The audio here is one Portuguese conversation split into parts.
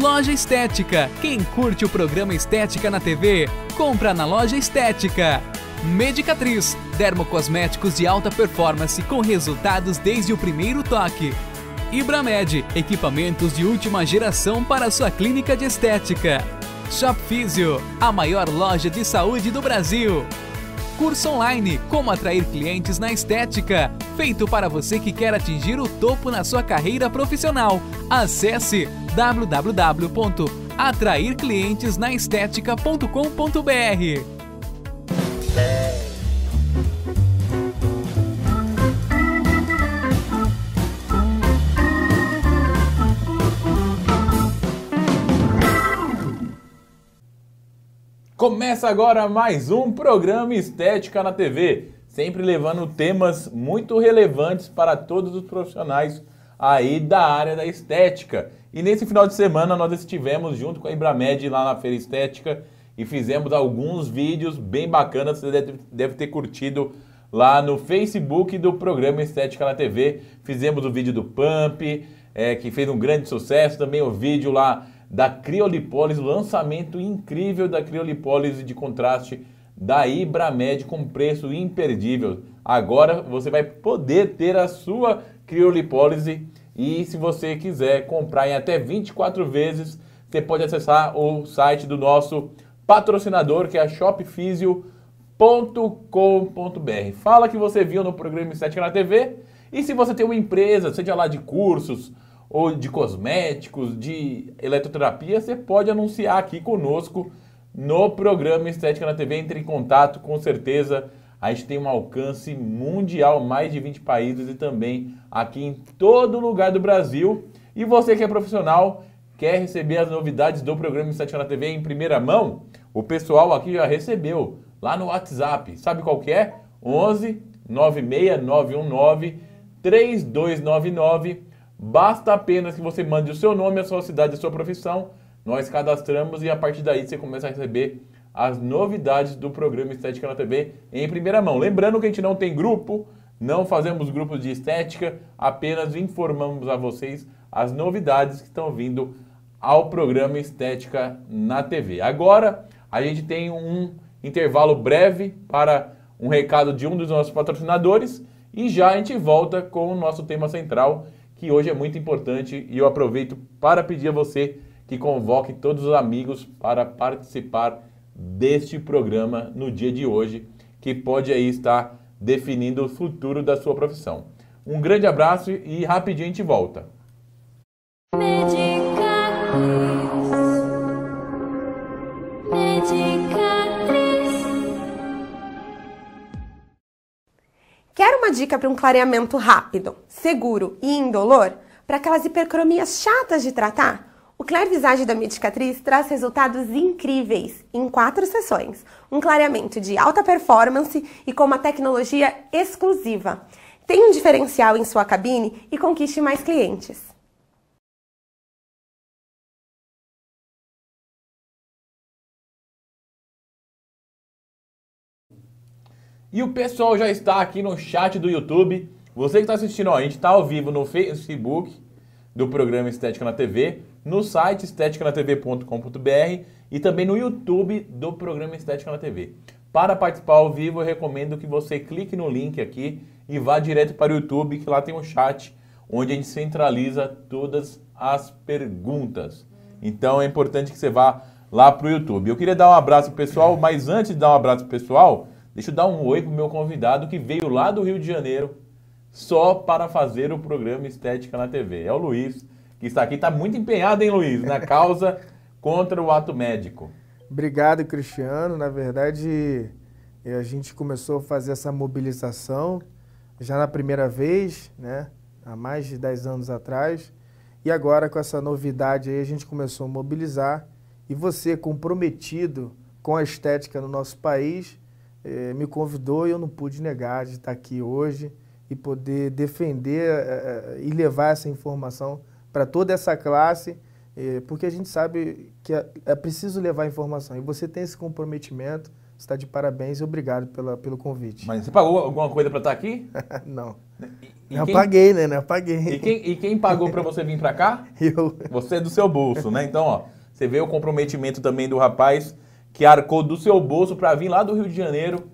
Loja Estética. Quem curte o programa Estética na TV, compra na Loja Estética. Medicatriz. Dermocosméticos de alta performance com resultados desde o primeiro toque. Ibramed. Equipamentos de última geração para sua clínica de estética. Shop Physio. a maior loja de saúde do Brasil. Curso online Como atrair clientes na estética, feito para você que quer atingir o topo na sua carreira profissional. Acesse www.atrairclientesnaestetica.com.br Começa agora mais um programa Estética na TV, sempre levando temas muito relevantes para todos os profissionais aí da área da estética. E nesse final de semana nós estivemos junto com a Ibramed lá na Feira Estética e fizemos alguns vídeos bem bacanas, você deve ter curtido lá no Facebook do programa Estética na TV. Fizemos o vídeo do Pump, é, que fez um grande sucesso, também o vídeo lá da criolipólise, lançamento incrível da criolipólise de contraste da Ibramed com preço imperdível. Agora você vai poder ter a sua criolipólise e se você quiser comprar em até 24 vezes, você pode acessar o site do nosso patrocinador, que é a Fala que você viu no programa 7 na TV e se você tem uma empresa, seja lá de cursos, ou de cosméticos, de eletroterapia, você pode anunciar aqui conosco no programa Estética na TV. Entre em contato, com certeza. A gente tem um alcance mundial, mais de 20 países e também aqui em todo lugar do Brasil. E você que é profissional, quer receber as novidades do programa Estética na TV em primeira mão? O pessoal aqui já recebeu lá no WhatsApp. Sabe qual que é? 11 96919 3299 Basta apenas que você mande o seu nome, a sua cidade, a sua profissão. Nós cadastramos e a partir daí você começa a receber as novidades do programa Estética na TV em primeira mão. Lembrando que a gente não tem grupo, não fazemos grupos de estética, apenas informamos a vocês as novidades que estão vindo ao programa Estética na TV. Agora a gente tem um intervalo breve para um recado de um dos nossos patrocinadores e já a gente volta com o nosso tema central que hoje é muito importante e eu aproveito para pedir a você que convoque todos os amigos para participar deste programa no dia de hoje, que pode aí estar definindo o futuro da sua profissão. Um grande abraço e rapidinho a gente volta. dica para um clareamento rápido, seguro e indolor para aquelas hipercromias chatas de tratar? O Claire Visage da Medicatriz traz resultados incríveis em quatro sessões. Um clareamento de alta performance e com uma tecnologia exclusiva. Tem um diferencial em sua cabine e conquiste mais clientes. E o pessoal já está aqui no chat do YouTube. Você que está assistindo, ó, a gente está ao vivo no Facebook do programa Estética na TV, no site esteticanatv.com.br e também no YouTube do programa Estética na TV. Para participar ao vivo, eu recomendo que você clique no link aqui e vá direto para o YouTube, que lá tem um chat onde a gente centraliza todas as perguntas. Então é importante que você vá lá para o YouTube. Eu queria dar um abraço pessoal, mas antes de dar um abraço pessoal, Deixa eu dar um oi pro meu convidado que veio lá do Rio de Janeiro só para fazer o programa Estética na TV. É o Luiz, que está aqui, está muito empenhado, hein, Luiz, na causa contra o ato médico. Obrigado, Cristiano. Na verdade, eh, a gente começou a fazer essa mobilização já na primeira vez, né? Há mais de 10 anos atrás. E agora, com essa novidade aí, a gente começou a mobilizar. E você, comprometido com a estética no nosso país, eh, me convidou e eu não pude negar de estar aqui hoje e poder defender eh, eh, e levar essa informação para toda essa classe, eh, porque a gente sabe que é, é preciso levar informação. E você tem esse comprometimento, está de parabéns e obrigado pela, pelo convite. Mas você pagou alguma coisa para estar aqui? não. E, e eu quem... paguei, né? Eu paguei. E quem, e quem pagou para você vir para cá? eu. Você é do seu bolso, né? Então, ó, você vê o comprometimento também do rapaz que arcou do seu bolso para vir lá do Rio de Janeiro,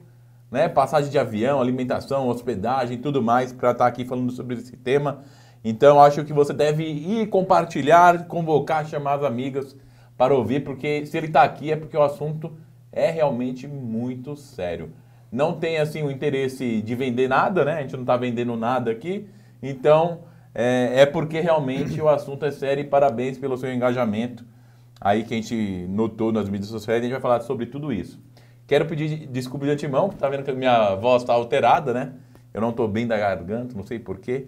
né? Passagem de avião, alimentação, hospedagem, tudo mais, para estar tá aqui falando sobre esse tema. Então acho que você deve ir compartilhar, convocar, chamar as amigas para ouvir, porque se ele está aqui é porque o assunto é realmente muito sério. Não tem assim o interesse de vender nada, né? A gente não está vendendo nada aqui. Então é, é porque realmente o assunto é sério e parabéns pelo seu engajamento aí que a gente notou nas mídias sociais, a gente vai falar sobre tudo isso. Quero pedir desculpa de antemão, tá vendo que minha voz está alterada, né? Eu não estou bem da garganta, não sei porquê,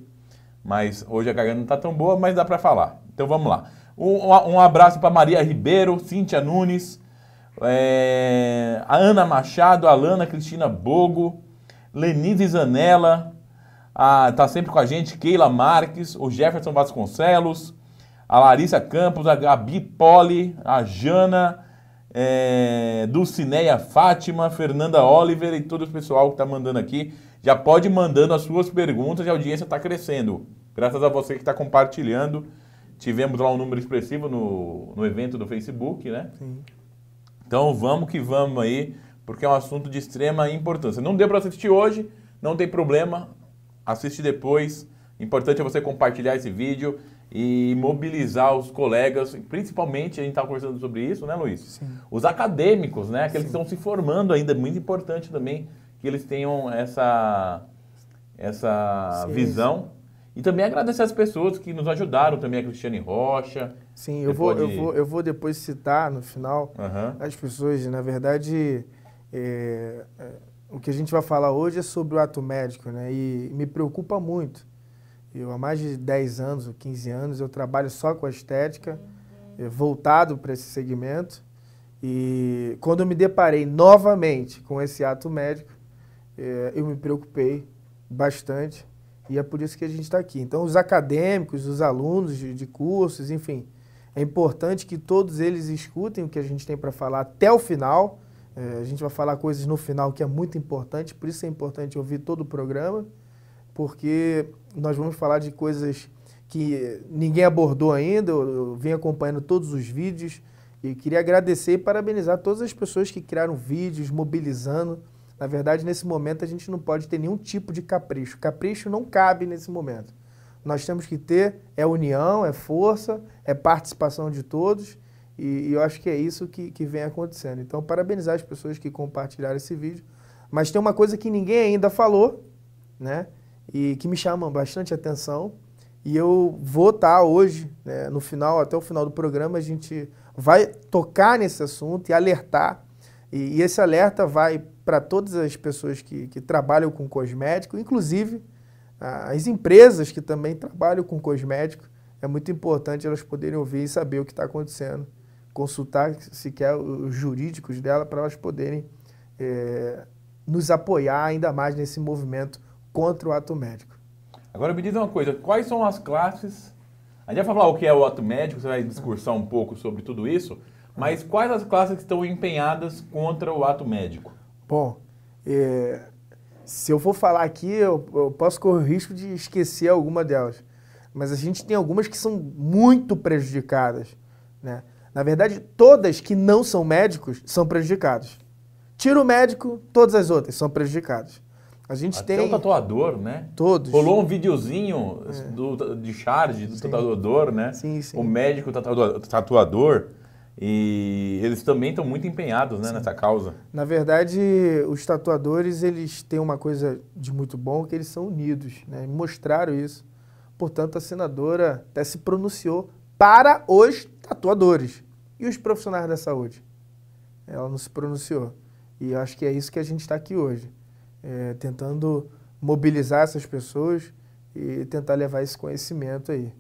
mas hoje a garganta não está tão boa, mas dá para falar. Então vamos lá. Um, um abraço para Maria Ribeiro, Cíntia Nunes, é, a Ana Machado, a Alana Cristina Bogo, Lenise Zanella, está sempre com a gente, Keila Marques, o Jefferson Vasconcelos, a Larissa Campos, a Gabi Poli, a Jana, é, Dulcineia Fátima, Fernanda Oliver e todo o pessoal que está mandando aqui. Já pode mandando as suas perguntas e a audiência está crescendo. Graças a você que está compartilhando. Tivemos lá um número expressivo no, no evento do Facebook, né? Sim. Então vamos que vamos aí, porque é um assunto de extrema importância. Não deu para assistir hoje, não tem problema, assiste depois. Importante é você compartilhar esse vídeo e mobilizar os colegas, principalmente, a gente estava conversando sobre isso, né, Luiz? Sim. Os acadêmicos, né? Aqueles Sim. que estão se formando ainda, é muito importante também que eles tenham essa, essa visão. E também agradecer as pessoas que nos ajudaram, também a Cristiane Rocha. Sim, eu, vou, pode... eu, vou, eu vou depois citar no final uhum. as pessoas, na verdade, é, é, o que a gente vai falar hoje é sobre o ato médico, né? E me preocupa muito eu, há mais de 10 anos ou 15 anos, eu trabalho só com a estética, eh, voltado para esse segmento. E quando eu me deparei novamente com esse ato médico, eh, eu me preocupei bastante e é por isso que a gente está aqui. Então, os acadêmicos, os alunos de, de, cursos, enfim, é importante que todos eles escutem o que a gente tem para falar até o final. Eh, a gente vai falar coisas no final que é muito importante, por isso é importante ouvir todo o programa porque nós vamos falar de coisas que ninguém abordou ainda, eu, eu venho acompanhando todos os vídeos e queria agradecer e parabenizar todas as pessoas que criaram vídeos, mobilizando. Na verdade, nesse momento a gente não pode ter nenhum tipo de capricho. Capricho não cabe nesse momento. Nós temos que ter é união, é força, é participação de todos e, e eu acho que é isso que, que vem acontecendo. Então, parabenizar as pessoas que compartilharam esse vídeo. Mas tem uma coisa que ninguém ainda falou, né? e que me chamam bastante atenção. E eu vou estar tá hoje, né, no final, até o final do programa, a gente vai tocar nesse assunto e alertar. E, e esse alerta vai para todas as pessoas que, que trabalham com cosmético, inclusive as empresas que também trabalham com cosmético. É muito importante elas poderem ouvir e saber o que está acontecendo, consultar sequer os jurídicos dela para elas poderem é, nos apoiar ainda mais nesse movimento contra o ato médico. Agora me diz uma coisa, quais são as classes? A gente vai falar o que é o ato médico, você vai discursar um pouco sobre tudo isso, mas quais as classes que estão empenhadas contra o ato médico? Bom, é, se eu for falar aqui, eu, eu posso correr o risco de esquecer alguma delas. Mas a gente tem algumas que são muito prejudicadas, né? Na verdade, todas que não são médicos são prejudicadas. Tira o médico, todas as outras são prejudicadas. A gente Até tem. o tatuador, né? Todos. Rolou um videozinho é. do, de charge do sim. tatuador, né? Sim, sim. O médico tatuador, tatuador e eles também estão muito empenhados né, nessa causa. Na verdade, os tatuadores eles têm uma coisa de muito bom que eles são unidos, né? Mostraram isso. Portanto, a senadora até se pronunciou para os tatuadores e os profissionais da saúde. Ela não se pronunciou. E eu acho que é isso que a gente está aqui hoje é, tentando mobilizar essas pessoas e tentar levar esse conhecimento aí.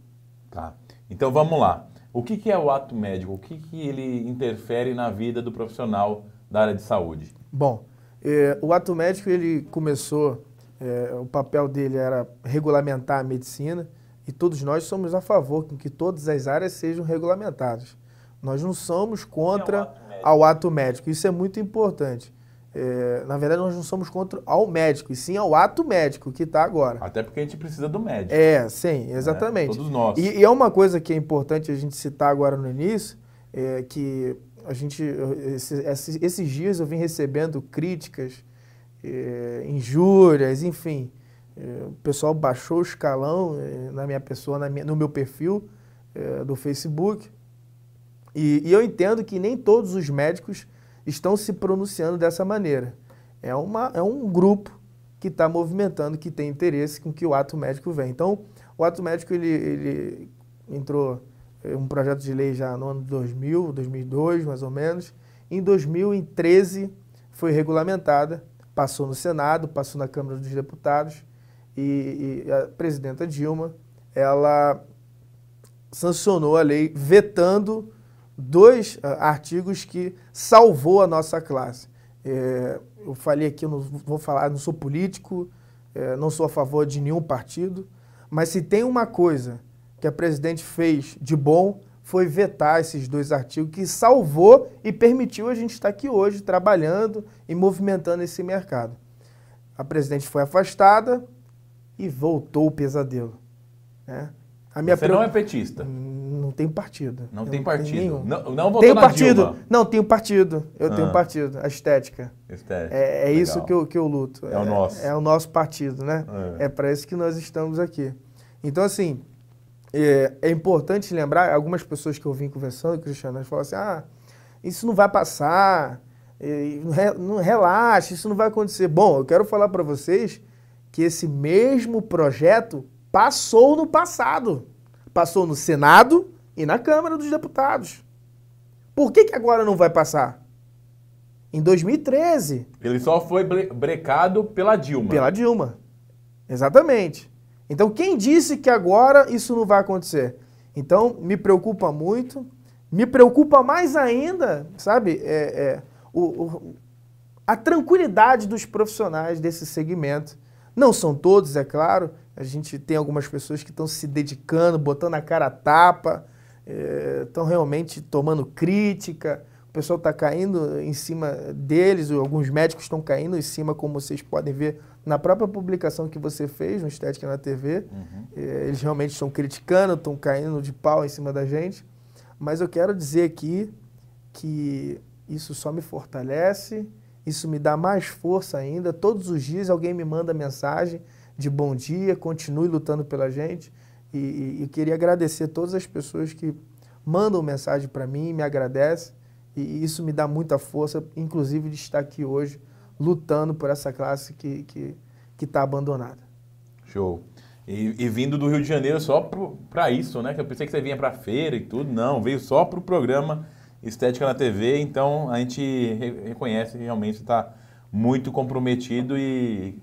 Tá. Então vamos lá. O que, que é o ato médico? O que, que ele interfere na vida do profissional da área de saúde? Bom, eh, o ato médico ele começou, eh, o papel dele era regulamentar a medicina e todos nós somos a favor que todas as áreas sejam regulamentadas. Nós não somos é contra é ao ato médico. Isso é muito importante. É, na verdade, nós não somos contra ao médico, e sim ao ato médico que está agora. Até porque a gente precisa do médico. É, sim, né? exatamente. Né? Todos nós. E, e, é uma coisa que é importante a gente citar agora no início, é que a gente, esses, esses dias eu vim recebendo críticas, é, injúrias, enfim. É, o pessoal baixou o escalão é, na minha pessoa, na minha, no meu perfil é, do Facebook. E, e eu entendo que nem todos os médicos estão se pronunciando dessa maneira. É, uma, é um grupo que está movimentando, que tem interesse com que o ato médico venha. Então, o ato médico ele, ele entrou é, um projeto de lei já no ano 2000, 2002, mais ou menos. Em 2013 foi regulamentada, passou no Senado, passou na Câmara dos Deputados e, e a presidenta Dilma, ela sancionou a lei vetando dois ah, artigos que salvou a nossa classe. É, eu falei aqui, eu não vou falar, não sou político, é, não sou a favor de nenhum partido, mas se tem uma coisa que a presidente fez de bom foi vetar esses dois artigos que salvou e permitiu a gente estar aqui hoje trabalhando e movimentando esse mercado. A presidente foi afastada e voltou o pesadelo. Né? A minha Você pre... não é petista? Hum, não tenho partido. Não eu tem não partido. Não, não votou tenho partido. Dilma. Não, tenho partido. Eu ah. tenho partido. A estética. Estética. É, é isso que eu, que eu luto. É, é, o nosso. É o nosso partido, né? É, é para isso que nós estamos aqui. Então, assim, é, é, importante lembrar, algumas pessoas que eu vim conversando, Cristiano, elas falam assim, ah, isso não vai passar, não relaxa, isso não vai acontecer. Bom, eu quero falar para vocês que esse mesmo projeto passou no passado. Passou no Senado, e na Câmara dos Deputados. Por que, que agora não vai passar? Em 2013. Ele só foi brecado pela Dilma. Pela Dilma. Exatamente. Então, quem disse que agora isso não vai acontecer? Então, me preocupa muito. Me preocupa mais ainda, sabe, é, é, o, o, a tranquilidade dos profissionais desse segmento. Não são todos, é claro. A gente tem algumas pessoas que estão se dedicando, botando a cara a tapa, estão eh, realmente tomando crítica, o pessoal está caindo em cima deles, alguns médicos estão caindo em cima, como vocês podem ver na própria publicação que você fez no Estética na TV. Uhum. Eh, eles realmente estão criticando, estão caindo de pau em cima da gente. Mas eu quero dizer aqui que isso só me fortalece, isso me dá mais força ainda. Todos os dias alguém me manda mensagem de bom dia, continue lutando pela gente. E, e, e queria agradecer todas as pessoas que mandam mensagem para mim, me agradecem, e isso me dá muita força, inclusive de estar aqui hoje lutando por essa classe que está que, que tá abandonada. Show. E, e, vindo do Rio de Janeiro só para isso, né? Que eu pensei que você vinha para feira e tudo. Não, veio só para o programa Estética na TV. Então a gente re reconhece que realmente está muito comprometido e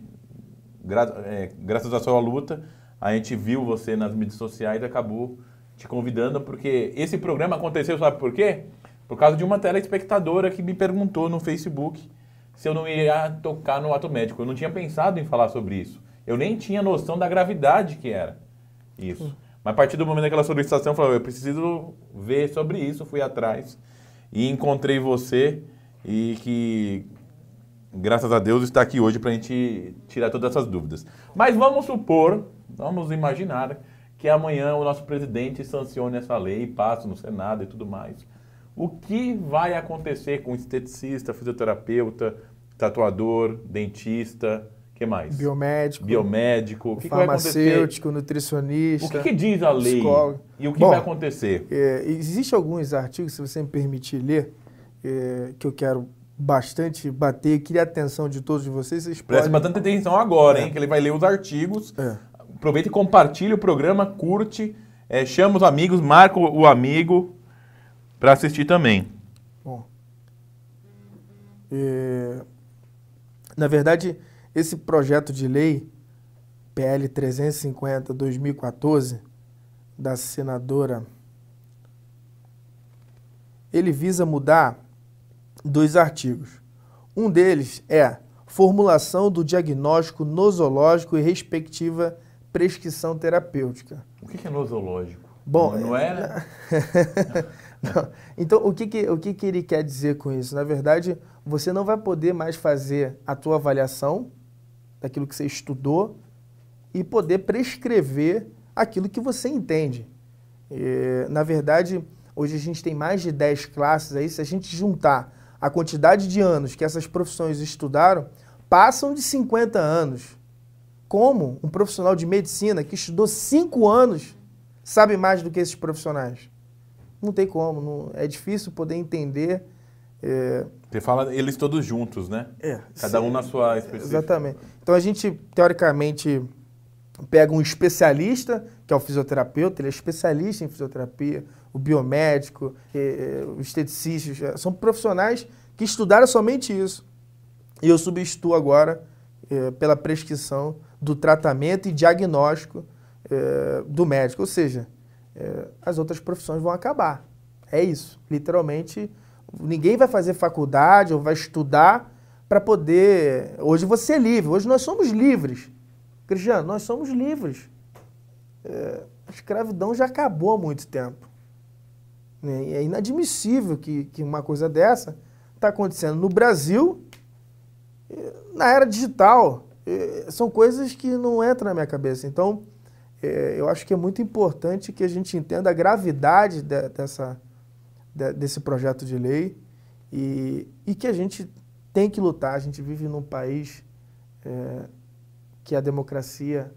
gra é, graças à sua luta a gente viu você nas mídias sociais e acabou te convidando, porque esse programa aconteceu, sabe por quê? Por causa de uma telespectadora que me perguntou no Facebook se eu não iria tocar no ato médico. Eu não tinha pensado em falar sobre isso. Eu nem tinha noção da gravidade que era isso. Uhum. Mas a partir do momento daquela solicitação, eu falei, eu preciso ver sobre isso, fui atrás e encontrei você e que, graças a Deus, está aqui hoje para a gente tirar todas essas dúvidas. Mas vamos supor Vamos então, imaginar que amanhã o nosso presidente sancione essa lei, passe no Senado e tudo mais. O que vai acontecer com esteticista, fisioterapeuta, tatuador, dentista, que mais? Biomédico. Biomédico. Que farmacêutico, que nutricionista. O que, que, diz a lei? Psicólogo. E o que Bom, vai acontecer? É, Existem alguns artigos, se você me permitir ler, é, que eu quero bastante bater, queria a atenção de todos vocês. vocês Preste podem... bastante atenção agora, é. hein? Que ele vai ler os artigos. É aproveita e compartilha o programa, curte, é, chama os amigos, marca o amigo para assistir também. Bom, é, na verdade, esse projeto de lei, PL 350-2014, da senadora, ele visa mudar dois artigos. Um deles é formulação do diagnóstico nosológico e respectiva prescrição terapêutica. O que é nosológico? Bom, não era? não. Então, o, que, que, o que, que ele quer dizer com isso? Na verdade, você não vai poder mais fazer a tua avaliação daquilo que você estudou e poder prescrever aquilo que você entende. E, na verdade, hoje a gente tem mais de 10 classes aí, se a gente juntar a quantidade de anos que essas profissões estudaram, passam de 50 anos como um profissional de medicina que estudou cinco anos sabe mais do que esses profissionais? Não tem como, não, é difícil poder entender. É... Você fala eles todos juntos, né? É, Cada sim, um na sua especialidade. Exatamente. Então a gente, teoricamente, pega um especialista, que é o fisioterapeuta, ele é especialista em fisioterapia, o biomédico, é, é o esteticista, é, são profissionais que estudaram somente isso. E eu substituo agora é, pela prescrição do tratamento e diagnóstico é, do médico. Ou seja, é, as outras profissões vão acabar. É isso. Literalmente, ninguém vai fazer faculdade ou vai estudar para poder. Hoje você é livre, hoje nós somos livres. Cristiano, nós somos livres. É, a escravidão já acabou há muito tempo. Né? É inadmissível que, que uma coisa dessa está acontecendo no Brasil na era digital. É, são coisas que não entram na minha cabeça. Então, é, eu acho que é muito importante que a gente entenda a gravidade de, dessa, de, desse projeto de lei e, e, que a gente tem que lutar. A gente vive num país é, que a democracia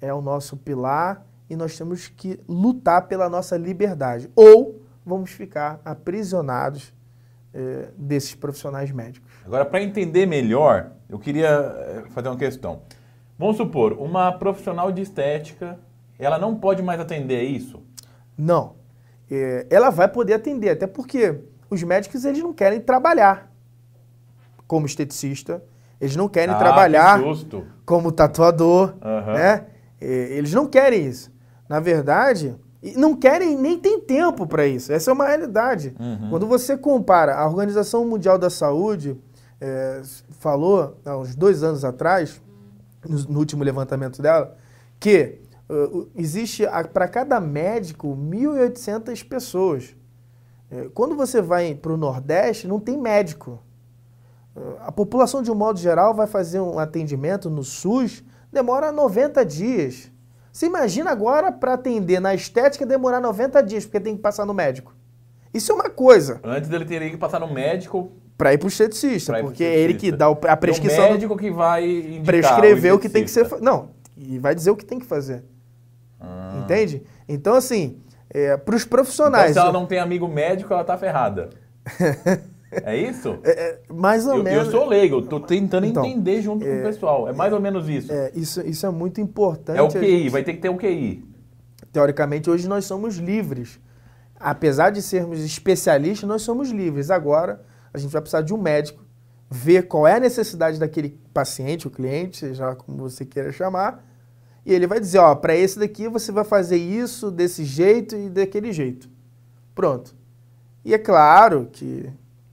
é o nosso pilar e nós temos que lutar pela nossa liberdade. Ou vamos ficar aprisionados é, desses profissionais médicos. Agora, para entender melhor eu queria eh, fazer uma questão. Vamos supor, uma profissional de estética, ela não pode mais atender é isso? Não. É, ela vai poder atender, até porque os médicos eles não querem trabalhar como esteticista, eles não querem ah, trabalhar que como tatuador, uhum. né? É, eles não querem isso. Na verdade, não querem nem tem tempo para isso. Essa é uma realidade. Uhum. Quando você compara a Organização Mundial da Saúde, é, falou, há uns dois anos atrás, no, no último levantamento dela, que uh, existe para cada médico 1.800 pessoas. É, quando você vai para o Nordeste, não tem médico. Uh, a população, de um modo geral, vai fazer um atendimento no SUS, demora 90 dias. Você imagina agora para atender na estética demorar 90 dias, porque tem que passar no médico. Isso é uma coisa. Antes dele teria que passar no médico para ir para o esteticista, pra porque é ele que dá a prescrição. É o médico que vai prescrever o, o, que tem que ser. Não, e vai dizer o que tem que fazer. Ah. Entende? Então, assim, é, para os então, profissionais. Então, se ela não tem amigo médico, ela tá ferrada. é isso? É, é, mais ou eu, menos. Eu sou leigo, estou então, tentando então, entender junto com o é, pessoal. É mais ou menos isso. É, isso. Isso é muito importante. É o QI, gente... vai ter que ter o QI. Teoricamente, hoje nós somos livres. Apesar de sermos especialistas, nós somos livres. Agora a gente vai precisar de um médico ver qual é a necessidade daquele paciente, o cliente, seja como você queira chamar, e ele vai dizer, ó, para esse daqui você vai fazer isso desse jeito e daquele jeito. Pronto. E é claro que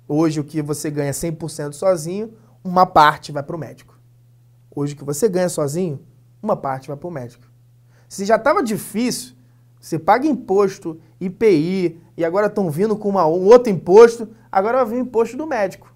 hoje o que você ganha 100% sozinho, uma parte vai para o médico. Hoje o que você ganha sozinho, uma parte vai para o médico. Se já estava difícil, você paga imposto, IPI, e agora estão vindo com uma, um outro imposto. Agora vai vir o imposto do médico.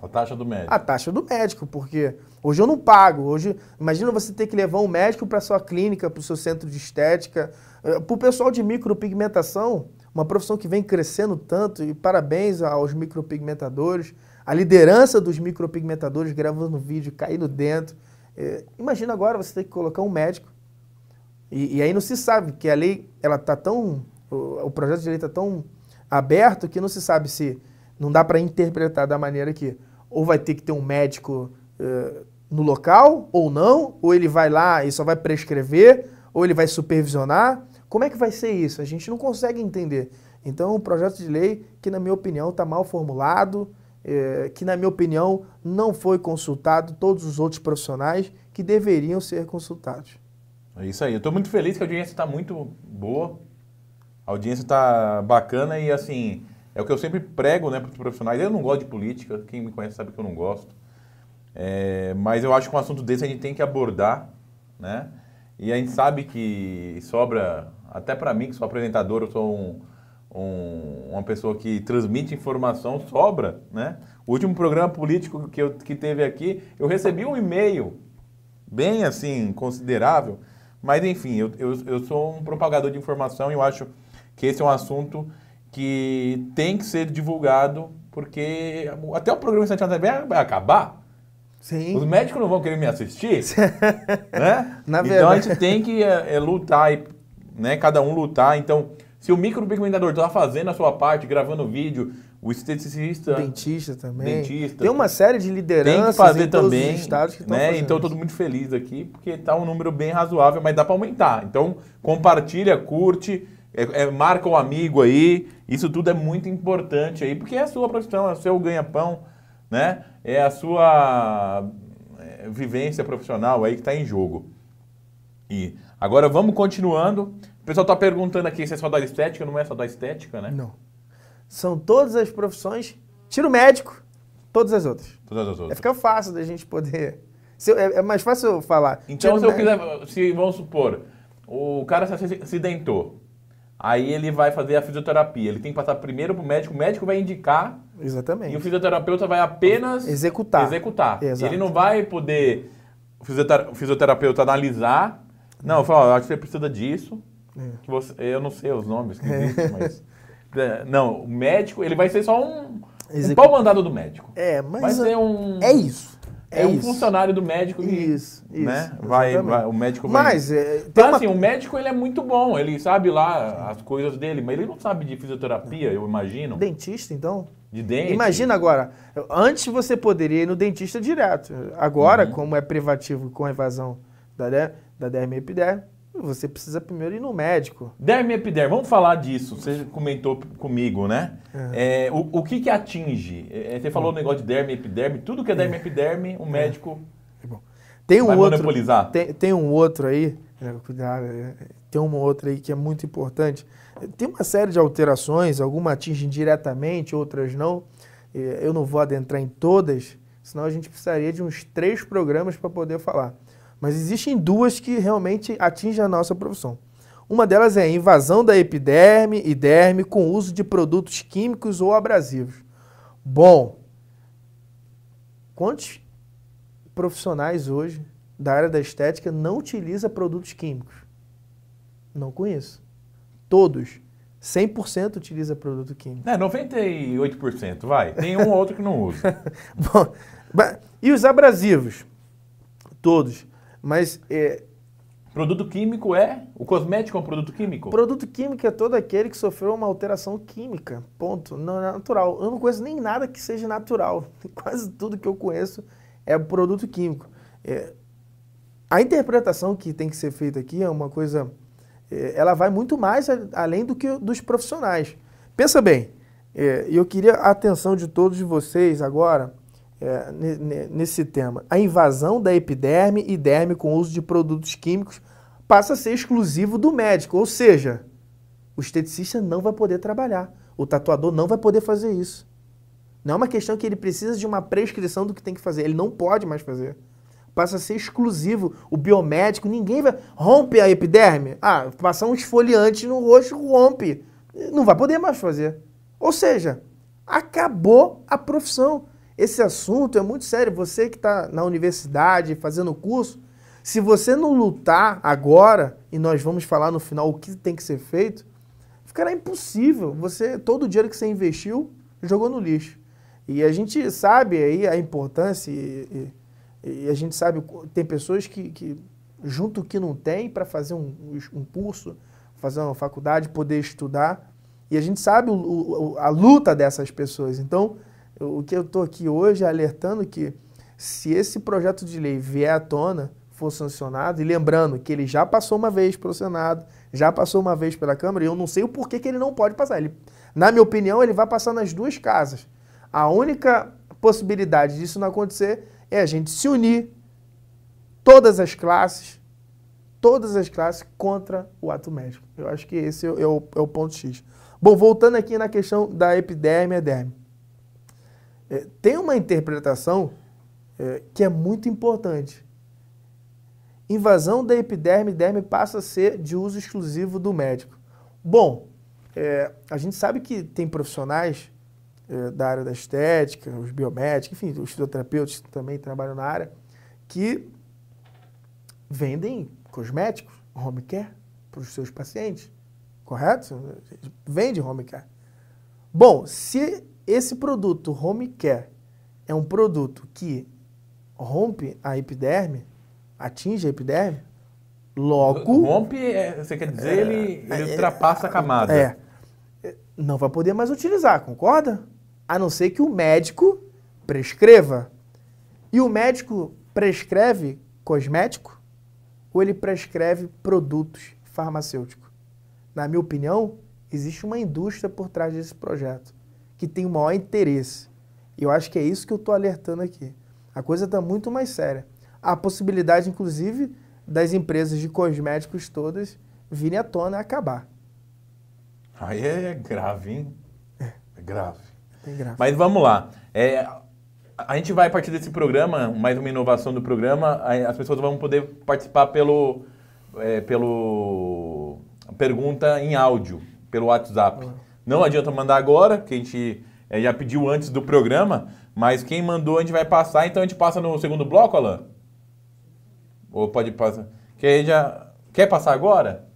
A taxa do médico. A taxa do médico, porque hoje eu não pago. Hoje, imagina você ter que levar um médico para sua clínica, para o seu centro de estética. Eh, para o pessoal de micropigmentação, uma profissão que vem crescendo tanto, e parabéns aos micropigmentadores, a liderança dos micropigmentadores gravando vídeo, caindo dentro. Eh, imagina agora você ter que colocar um médico. E, e aí não se sabe, que a lei ela está tão o, projeto de lei está é tão aberto que não se sabe se não dá para interpretar da maneira que ou vai ter que ter um médico uh, no local ou não, ou ele vai lá e só vai prescrever, ou ele vai supervisionar. Como é que vai ser isso? A gente não consegue entender. Então, um projeto de lei que, na minha opinião, está mal formulado, eh, que, na minha opinião, não foi consultado todos os outros profissionais que deveriam ser consultados. É isso aí. Eu estou muito feliz que a audiência está muito boa. A audiência está bacana e assim, é o que eu sempre prego né, para os profissionais. Eu não gosto de política, quem me conhece sabe que eu não gosto. É, mas eu acho que um assunto desse a gente tem que abordar, né? E a gente sabe que sobra, até para mim, que sou apresentador, eu sou um, um, uma pessoa que transmite informação, sobra, né? O último programa político que, eu, que teve aqui, eu recebi um e-mail, bem assim, considerável, mas enfim, eu, eu, eu sou um propagador de informação e eu acho que esse é um assunto que tem que ser divulgado, porque até o programa de Santiago TV vai acabar. Sim. Os médicos não vão querer me assistir. né? Na então a gente tem que é, é, lutar, e, né? cada um lutar. Então, se o micropigmentador está fazendo a sua parte, gravando vídeo, o esteticista. Dentista também. Dentista. Tem uma série de lideranças tem que fazer também, estados que né? Então, estou muito feliz aqui, porque está um número bem razoável, mas dá para aumentar. Então, compartilha, curte. É, é, marca o um amigo aí. Isso tudo é muito importante aí, porque é a sua profissão, é o seu ganha-pão, né? É a sua é, vivência profissional aí que está em jogo. E agora vamos continuando. O pessoal está perguntando aqui se é só da estética, não é só da estética, né? Não. São todas as profissões, tira o médico, todas as outras. Todas as outras. É, fica fácil da gente poder. Eu, é, é, mais fácil falar. Então, se eu médico. quiser, se vamos supor, o cara se acidentou. Aí ele vai fazer a fisioterapia. Ele tem que passar primeiro para o médico, o médico vai indicar. Exatamente. E o fisioterapeuta vai apenas executar. executar. Exato. Ele não vai poder o fisioterapeuta analisar. Não, eu falo, acho que você precisa disso. É. Que você, eu não sei os nomes que é. existem, mas. É, não, o médico, ele vai ser só um. Execut... Um pau mandado do médico. É, mas. Vai ser um. É isso é, um é isso. funcionário do médico. Que, isso, isso. Né? Vai, vai, o médico vai. Mas, é, então, assim, o médico ele é muito bom, ele sabe lá as coisas dele, mas ele não sabe de fisioterapia, eu imagino. Dentista, então? De dente. Imagina agora, antes você poderia ir no dentista direto. Agora, uhum. como é privativo com a evasão da, da derme epiderme, você precisa primeiro ir no médico. Derme e epiderme, vamos falar disso. Você comentou comigo, né? É. é, o, o que, que atinge? É, é, você falou o um negócio de derme e epiderme. Tudo que é derme e epiderme, o médico tem um vai outro, monopolizar. Tem, tem um outro aí, né, tem um outro aí que é muito importante. Tem uma série de alterações, algumas atingem diretamente, outras não. Eu não vou adentrar em todas, senão a gente precisaria de uns três programas para poder falar. Mas existem duas que realmente atingem a nossa profissão. Uma delas é a invasão da epiderme e derme com uso de produtos químicos ou abrasivos. Bom, quantos profissionais hoje da área da estética não utiliza produtos químicos? Não conheço. Todos. 100% utiliza produto químico. É, 98%, vai. Tem um ou outro que não usa. Bom, e os abrasivos? Todos. Mas. É, produto químico é? O cosmético é um produto químico? Produto químico é todo aquele que sofreu uma alteração química. Ponto. Não é natural. Eu não conheço nem nada que seja natural. Quase tudo que eu conheço é produto químico. É, a interpretação que tem que ser feita aqui é uma coisa. É, ela vai muito mais a, além do que dos profissionais. Pensa bem, é, e é, eu queria a atenção de todos vocês agora é, nesse tema. A invasão da epiderme e derme com uso de produtos químicos passa a ser exclusivo do médico, ou seja, o esteticista não vai poder trabalhar, o tatuador não vai poder fazer isso. Não é uma questão que ele precisa de uma prescrição do que tem que fazer, ele não pode mais fazer. Passa a ser exclusivo. O biomédico, ninguém vai. Rompe a epiderme? Ah, passar um esfoliante no rosto, rompe. Não vai poder mais fazer. Ou seja, acabou a profissão. Esse assunto é muito sério. Você que está na universidade fazendo curso, se você não lutar agora, e nós vamos falar no final o que tem que ser feito, ficará impossível. Você todo o dinheiro que você investiu jogou no lixo. E a gente sabe aí a importância e, e, e a gente sabe tem pessoas que, que junto o que não tem para fazer um, um, curso, fazer uma faculdade, poder estudar. E a gente sabe o, o, a luta dessas pessoas. Então o que eu estou aqui hoje é alertando que se esse projeto de lei vier à tona, for sancionado, e lembrando que ele já passou uma vez o Senado, já passou uma vez pela Câmara, e eu não sei o porquê que ele não pode passar. Ele, na minha opinião, ele vai passar nas duas casas. A única possibilidade disso não acontecer é a gente se unir, todas as classes, todas as classes contra o ato médico. Eu acho que esse é o, é o é ponto X. Bom, voltando aqui na questão da epiderme e derme é, tem uma interpretação é, que é muito importante. Invasão da epiderme, derme passa a ser de uso exclusivo do médico. Bom, é, a gente sabe que tem profissionais é, da área da estética, os biomédicos, enfim, os fisioterapeutas que também trabalham na área, que vendem cosméticos, home care, para os seus pacientes, correto? Vende home care. Bom, se esse produto home care é um produto que rompe a epiderme, atinge a epiderme, logo. Rompe, é, você quer dizer, é, ele, ele é, é ultrapassa a é, camada. É. Não vai poder mais utilizar, concorda? A não ser que o médico prescreva. E o médico prescreve cosmético ou ele prescreve produtos farmacêuticos? Na minha opinião, existe uma indústria por trás desse projeto que tem o maior interesse. E eu acho que é isso que eu estou alertando aqui. A coisa está muito mais séria. Há a possibilidade, inclusive, das empresas de cosméticos todas virem à tona e acabar. Aí é grave, hein? É, é grave. É grave. Mas vamos lá. É, a gente vai, a partir desse programa, mais uma inovação do programa, as pessoas vão poder participar pelo, é, pelo pergunta em áudio, pelo WhatsApp. Não uhum. adianta mandar agora, que a gente é, já pediu antes do programa, mas quem mandou a gente vai passar, então a gente passa no segundo bloco, Alan? Ou pode passar? Quer, já... Quer passar agora?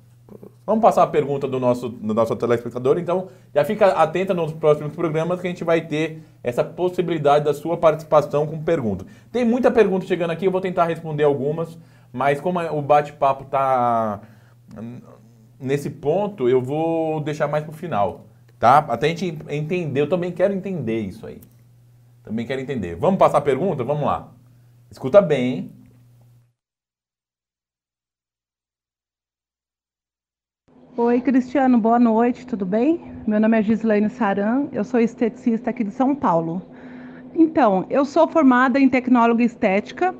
Vamos passar a pergunta do nosso, do nosso telespectador, então já fica atenta nos próximos programas que a gente vai ter essa possibilidade da sua participação com pergunta. Tem muita pergunta chegando aqui, eu vou tentar responder algumas, mas como é, o bate-papo está nesse ponto, eu vou deixar mais para o final. Tá? Até a gente entender, eu também quero entender isso aí. Também quero entender. Vamos passar a pergunta? Vamos lá. Escuta bem. Oi, Cristiano, boa noite, tudo bem? Meu nome é Gislaine Saran, eu sou esteticista aqui de São Paulo. Então, eu sou formada em tecnóloga estética.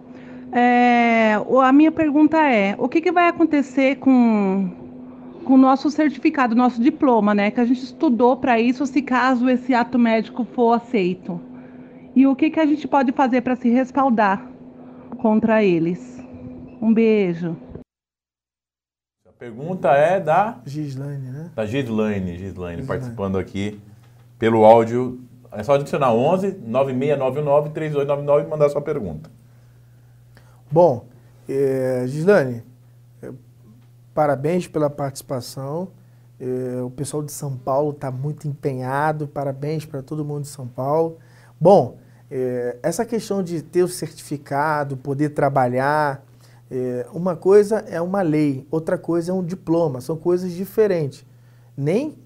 É, a minha pergunta é: o que, que vai acontecer com com o nosso certificado, nosso diploma, né? Que a gente estudou para isso, se caso esse ato médico for aceito. E o que, que a gente pode fazer para se respaldar contra eles? Um beijo. A pergunta é da Gislaine, né? Da Gislaine, Gislaine, Gislaine. participando aqui pelo áudio. É só adicionar 11 9699 3899 e mandar sua pergunta. Bom, é, parabéns pela participação. É, o pessoal de São Paulo está muito empenhado, parabéns para todo mundo de São Paulo. Bom, é, essa questão de ter o certificado, poder trabalhar, é, uma coisa é uma lei, outra coisa é um diploma, são coisas diferentes. Nem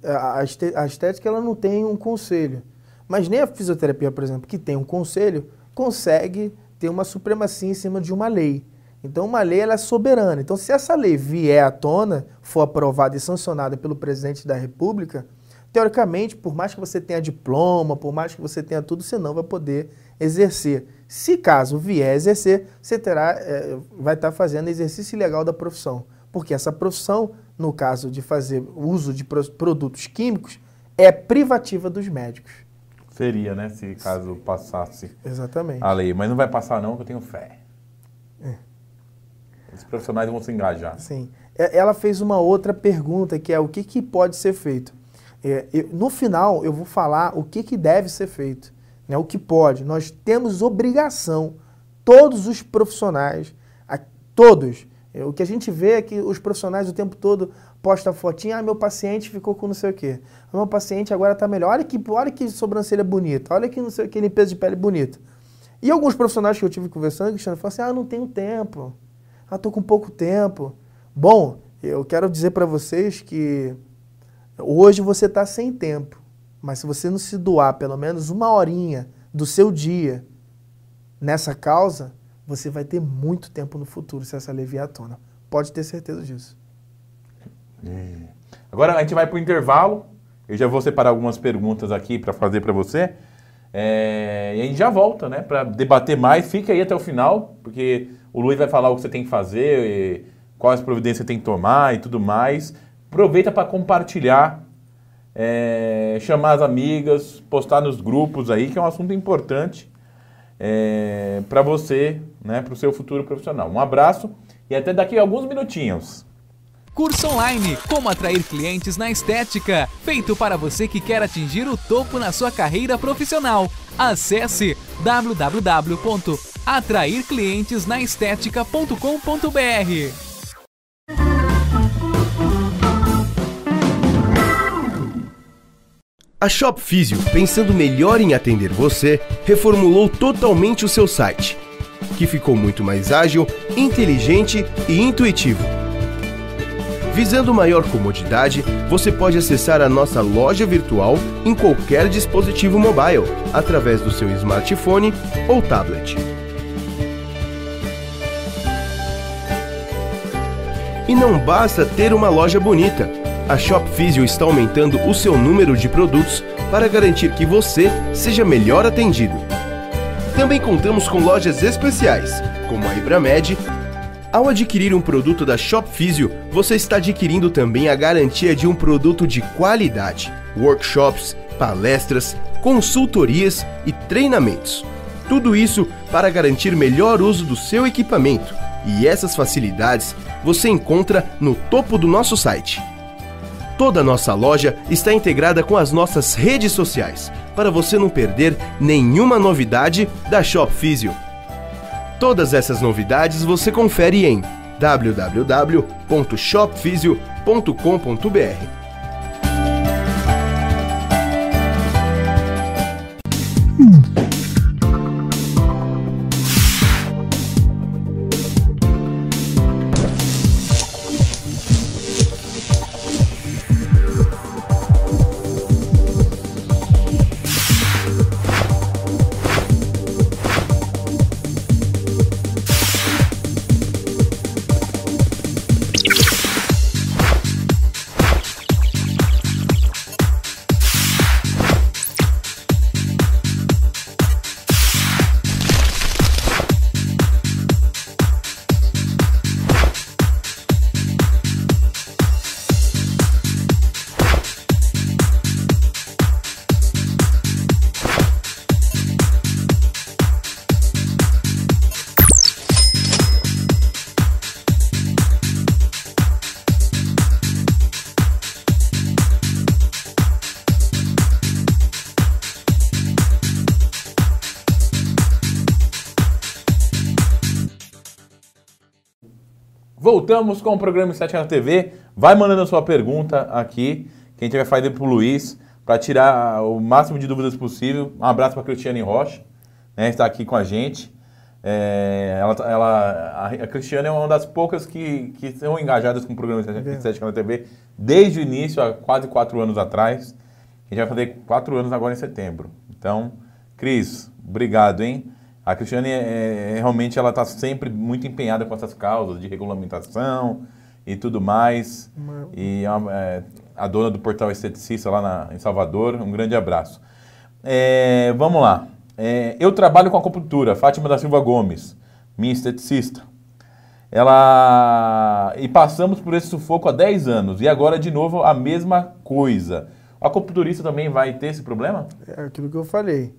a estética ela não tem um conselho, mas nem a fisioterapia, por exemplo, que tem um conselho, consegue ter uma supremacia em cima de uma lei. Então, uma lei ela é soberana. Então, se essa lei vier à tona, for aprovada e sancionada pelo presidente da República, teoricamente, por mais que você tenha diploma, por mais que você tenha tudo, você não vai poder exercer. Se caso vier a exercer, você terá, é, vai estar fazendo exercício ilegal da profissão. Porque essa profissão, no caso de fazer uso de produtos químicos, é privativa dos médicos. Seria, né? Se caso passasse Exatamente. a lei. Mas não vai passar, não, que eu tenho fé. Os profissionais vão se engajar. Sim. É, ela fez uma outra pergunta, que é o que, que pode ser feito. É, eu, no final, eu vou falar o que, que deve ser feito, né? o que pode. Nós temos obrigação, todos os profissionais, a, todos. É, o que a gente vê é que os profissionais o tempo todo postam fotinha, ah, meu paciente ficou com não sei o quê. Ah, meu paciente agora está melhor, olha que, olha que sobrancelha bonita, olha que, não sei, o que limpeza de pele bonita. E alguns profissionais que eu tive conversando, Cristiano, falaram assim, ah, não tenho tempo. Ah, tô com pouco tempo. Bom, eu quero dizer para vocês que hoje você está sem tempo, mas se você não se doar pelo menos uma horinha do seu dia nessa causa, você vai ter muito tempo no futuro se essa leviatona. Pode ter certeza disso. É. Agora a gente vai para o intervalo. Eu já vou separar algumas perguntas aqui para fazer para você. É, e aí já volta, né? Para debater mais, fica aí até o final, porque o Luiz vai falar o que você tem que fazer, quais providências você tem que tomar e tudo mais. Aproveita para compartilhar, é, chamar as amigas, postar nos grupos aí, que é um assunto importante é, para você, né? Para o seu futuro profissional. Um abraço e até daqui a alguns minutinhos. Curso online Como atrair clientes na estética, feito para você que quer atingir o topo na sua carreira profissional. Acesse www.atrairclientesnaestetica.com.br. A Shop Físio, pensando melhor em atender você, reformulou totalmente o seu site, que ficou muito mais ágil, inteligente e intuitivo. Visando maior comodidade, você pode acessar a nossa loja virtual em qualquer dispositivo mobile, através do seu smartphone ou tablet. E não basta ter uma loja bonita. A Shop Physio está aumentando o seu número de produtos para garantir que você seja melhor atendido. Também contamos com lojas especiais, como a Ibramed, ao adquirir um produto da Shop Physio, você está adquirindo também a garantia de um produto de qualidade, workshops, palestras, consultorias e treinamentos. Tudo isso para garantir melhor uso do seu equipamento. E essas facilidades você encontra no topo do nosso site. Toda a nossa loja está integrada com as nossas redes sociais, para você não perder nenhuma novidade da Shop Physio. Todas essas novidades você confere em www.shopfisio.com.br. Voltamos com o programa 7 na TV. Vai mandando a sua pergunta aqui, que a gente vai fazer pro Luiz, para tirar o máximo de dúvidas possível. Um abraço para Cristiane Rocha, né, está aqui com a gente. É, ela, tá, ela, a Cristiane é uma das poucas que, que são engajadas com o programa 7 na TV desde o início, há quase quatro anos atrás. A gente vai fazer quatro anos agora em setembro. Então, Cris, obrigado, hein? A Cristiane é, é, é realmente ela está sempre muito empenhada com essas causas de regulamentação e tudo mais. E é a, é, a dona do portal esteticista lá na, em Salvador, um grande abraço. É, vamos lá. É, eu trabalho com acupuntura, Fátima da Silva Gomes, minha esteticista. Ela. E passamos por esse sufoco há 10 anos. E agora, de novo, a mesma coisa. A acupunturista também vai ter esse problema? É aquilo que eu falei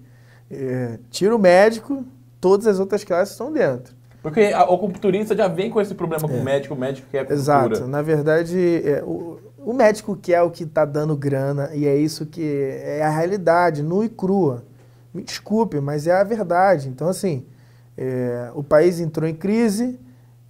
é, tira o médico, todas as outras classes estão dentro. Porque a, o culturista já vem com esse problema com é. o médico, o médico que é cultura. Exato. Na verdade, é, o, o médico que é o que está dando grana e é isso que é a realidade, nua e crua. Me desculpe, mas é a verdade. Então, assim, é, o país entrou em crise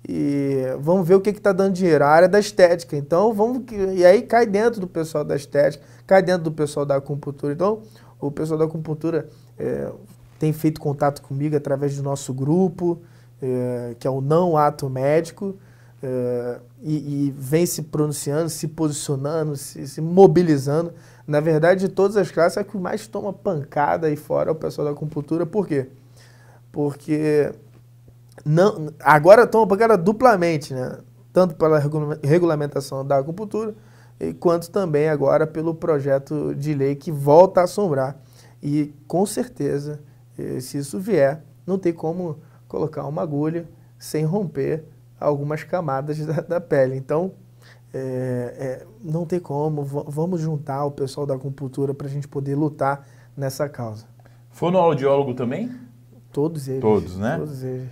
e vamos ver o que está dando dinheiro. A área da estética. Então, vamos. E aí cai dentro do pessoal da estética, cai dentro do pessoal da acupuntura. Então, o pessoal da acupuntura é, tem feito contato comigo através do nosso grupo, é, que é o Não Ato Médico, é, e, e, vem se pronunciando, se posicionando, se, se, mobilizando. Na verdade, de todas as classes, é que mais toma pancada aí fora é o pessoal da acupuntura. Por quê? Porque não, agora toma pancada duplamente, né? Tanto pela regulamentação da acupuntura, quanto também agora pelo projeto de lei que volta a assombrar e com certeza, eh, se isso vier, não tem como colocar uma agulha sem romper algumas camadas da, da pele. Então, é, é, não tem como, vamos juntar o pessoal da acupuntura para a gente poder lutar nessa causa. Fonoaudiólogo também? Todos eles. Todos, né? Todos eles.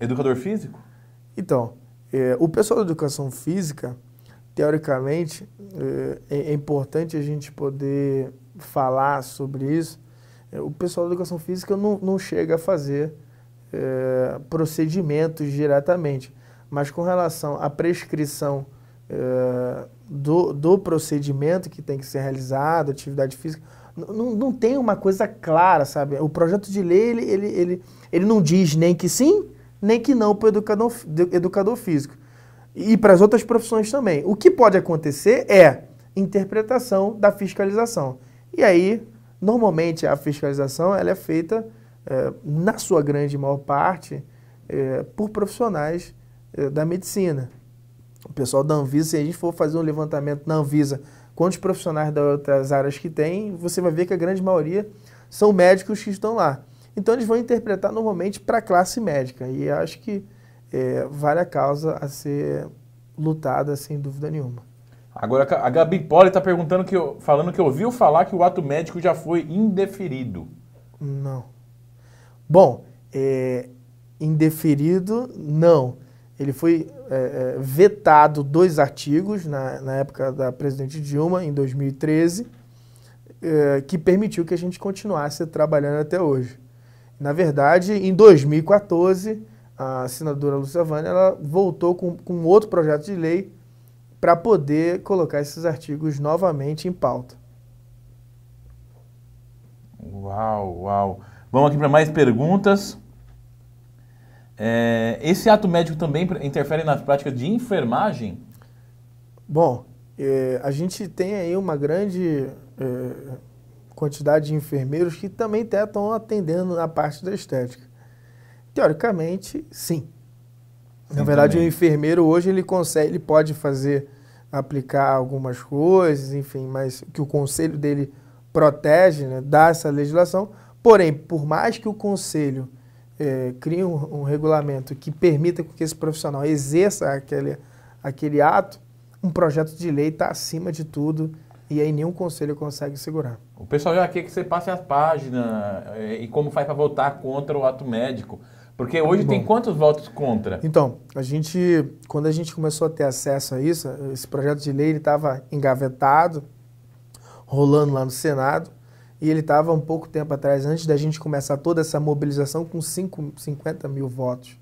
Educador físico? Então, é, o pessoal da educação física, teoricamente, é, é importante a gente poder falar sobre isso, eh, o pessoal da educação física não, não chega a fazer é, procedimentos diretamente, mas com relação à prescrição é, do, do procedimento que tem que ser realizado, atividade física, não, não tem uma coisa clara, sabe? O projeto de lei, ele, ele, ele, ele não diz nem que sim, nem que não para o educador, educador físico. E para as outras profissões também. O que pode acontecer é interpretação da fiscalização. E aí, normalmente a fiscalização ela é feita, é, na sua grande maior parte, é, por profissionais é, da medicina. O pessoal da Anvisa, se a gente for fazer um levantamento na Anvisa, quantos profissionais das outras áreas que tem, você vai ver que a grande maioria são médicos que estão lá. Então eles vão interpretar normalmente para a classe médica. E acho que vale a causa a ser lutada sem dúvida nenhuma. Agora, a Gabi Poli está perguntando que eu, falando que ouviu falar que o ato médico já foi indeferido. Não. Bom, é, indeferido, não. Ele foi é, é, vetado dois artigos na, na, época da presidente Dilma, em 2013, é, que permitiu que a gente continuasse trabalhando até hoje. Na verdade, em 2014, a senadora Lúcia Vânia, ela voltou com, com outro projeto de lei para poder colocar esses artigos novamente em pauta. Uau, uau. Vamos aqui para mais perguntas. É, esse ato médico também interfere nas práticas de enfermagem? Bom, é, a gente tem aí uma grande é, quantidade de enfermeiros que também estão atendendo na parte da estética. Teoricamente, sim. Na verdade, também. o enfermeiro hoje ele consegue, ele pode fazer aplicar algumas coisas, enfim, mas que o conselho dele protege, né, dá essa legislação. Porém, por mais que o conselho é, crie um, um, regulamento que permita que esse profissional exerça aquele, aquele ato, um projeto de lei está acima de tudo e aí nenhum conselho consegue segurar. O pessoal já quer que você passe a página é, e como faz para votar contra o ato médico. Porque hoje tem quantos votos contra? Então, a gente, quando a gente começou a ter acesso a isso, esse projeto de lei estava engavetado, rolando lá no Senado, e ele estava um pouco tempo atrás, antes da gente começar toda essa mobilização, com cinco, 50 mil votos.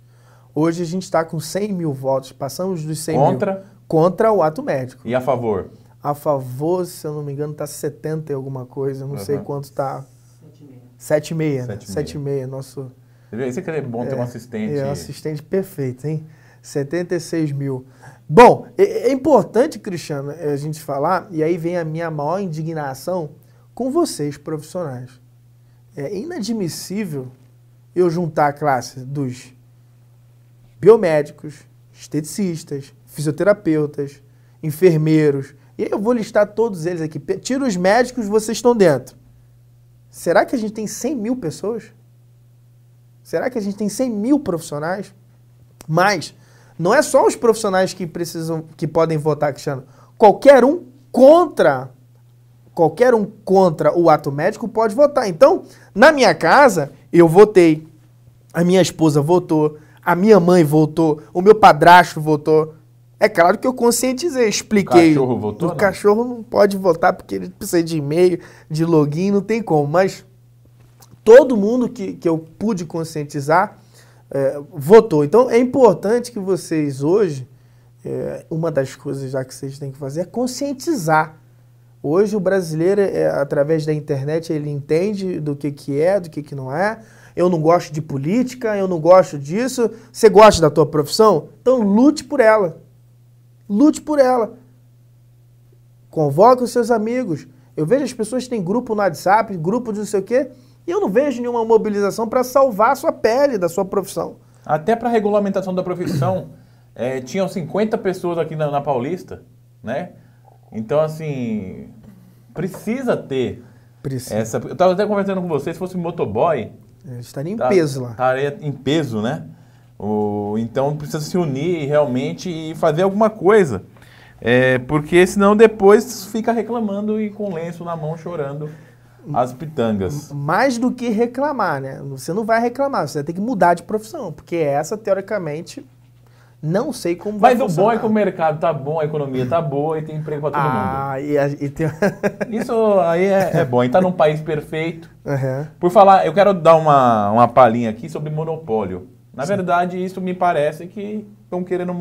Hoje a gente está com 100 mil votos, passamos dos 100 contra? mil. Contra o ato médico. E a favor? A favor, se eu não me engano, está 70 e alguma coisa, não uhum. sei quanto está. 7,5. 7,5, né? 7,5, nosso isso que é bom ter um é, assistente. É, um assistente perfeito, hein? 76 mil. Bom, é, é importante, Cristiano, é, a gente falar, e aí vem a minha maior indignação com vocês, profissionais. É inadmissível eu juntar a classe dos biomédicos, esteticistas, fisioterapeutas, enfermeiros, e aí eu vou listar todos eles aqui. Tira os médicos, vocês estão dentro. Será que a gente tem 100 mil pessoas? Será que a gente tem 100 mil profissionais? Mas não é só os profissionais que precisam, que podem votar, Cristiano. Qualquer um contra, qualquer um contra o ato médico pode votar. Então, na minha casa, eu votei, a minha esposa votou, a minha mãe votou, o meu padrasto votou. É claro que eu conscientizei, expliquei. O cachorro votou? O não? cachorro não pode votar porque ele precisa de e-mail, de login, não tem como. Mas todo mundo que, que eu pude conscientizar é, votou. Então é importante que vocês hoje, é, uma das coisas já que vocês têm que fazer é conscientizar. Hoje o brasileiro, é, através da internet, ele entende do que, que é, do que, que não é. Eu não gosto de política, eu não gosto disso. Você gosta da tua profissão? Então lute por ela. Lute por ela. Convoque os seus amigos. Eu vejo as pessoas que têm grupo no WhatsApp, grupo de não sei o quê. E eu não vejo nenhuma mobilização para salvar a sua pele da sua profissão. Até para a regulamentação da profissão, é, tinham 50 pessoas aqui na, na Paulista, né? Então, assim, precisa ter Precisa. Essa, eu estava até conversando com você, se fosse motoboy. Ele estaria tá em tá, peso lá. Estaria em peso, né? O, então precisa se unir realmente e fazer alguma coisa. É, porque senão depois fica reclamando e com lenço na mão chorando as pitangas. Mais do que reclamar, né? Você não vai reclamar, você vai ter que mudar de profissão, porque essa, teoricamente, não sei como Mas vai Mas o bom é que o mercado tá bom, a economia tá boa e tem emprego para todo ah, mundo. E, e tem... Isso aí é, é bom. E tá num país perfeito. Uhum. Por falar, eu quero dar uma, uma palhinha aqui sobre monopólio. Na Sim. verdade, isso me parece que estão querendo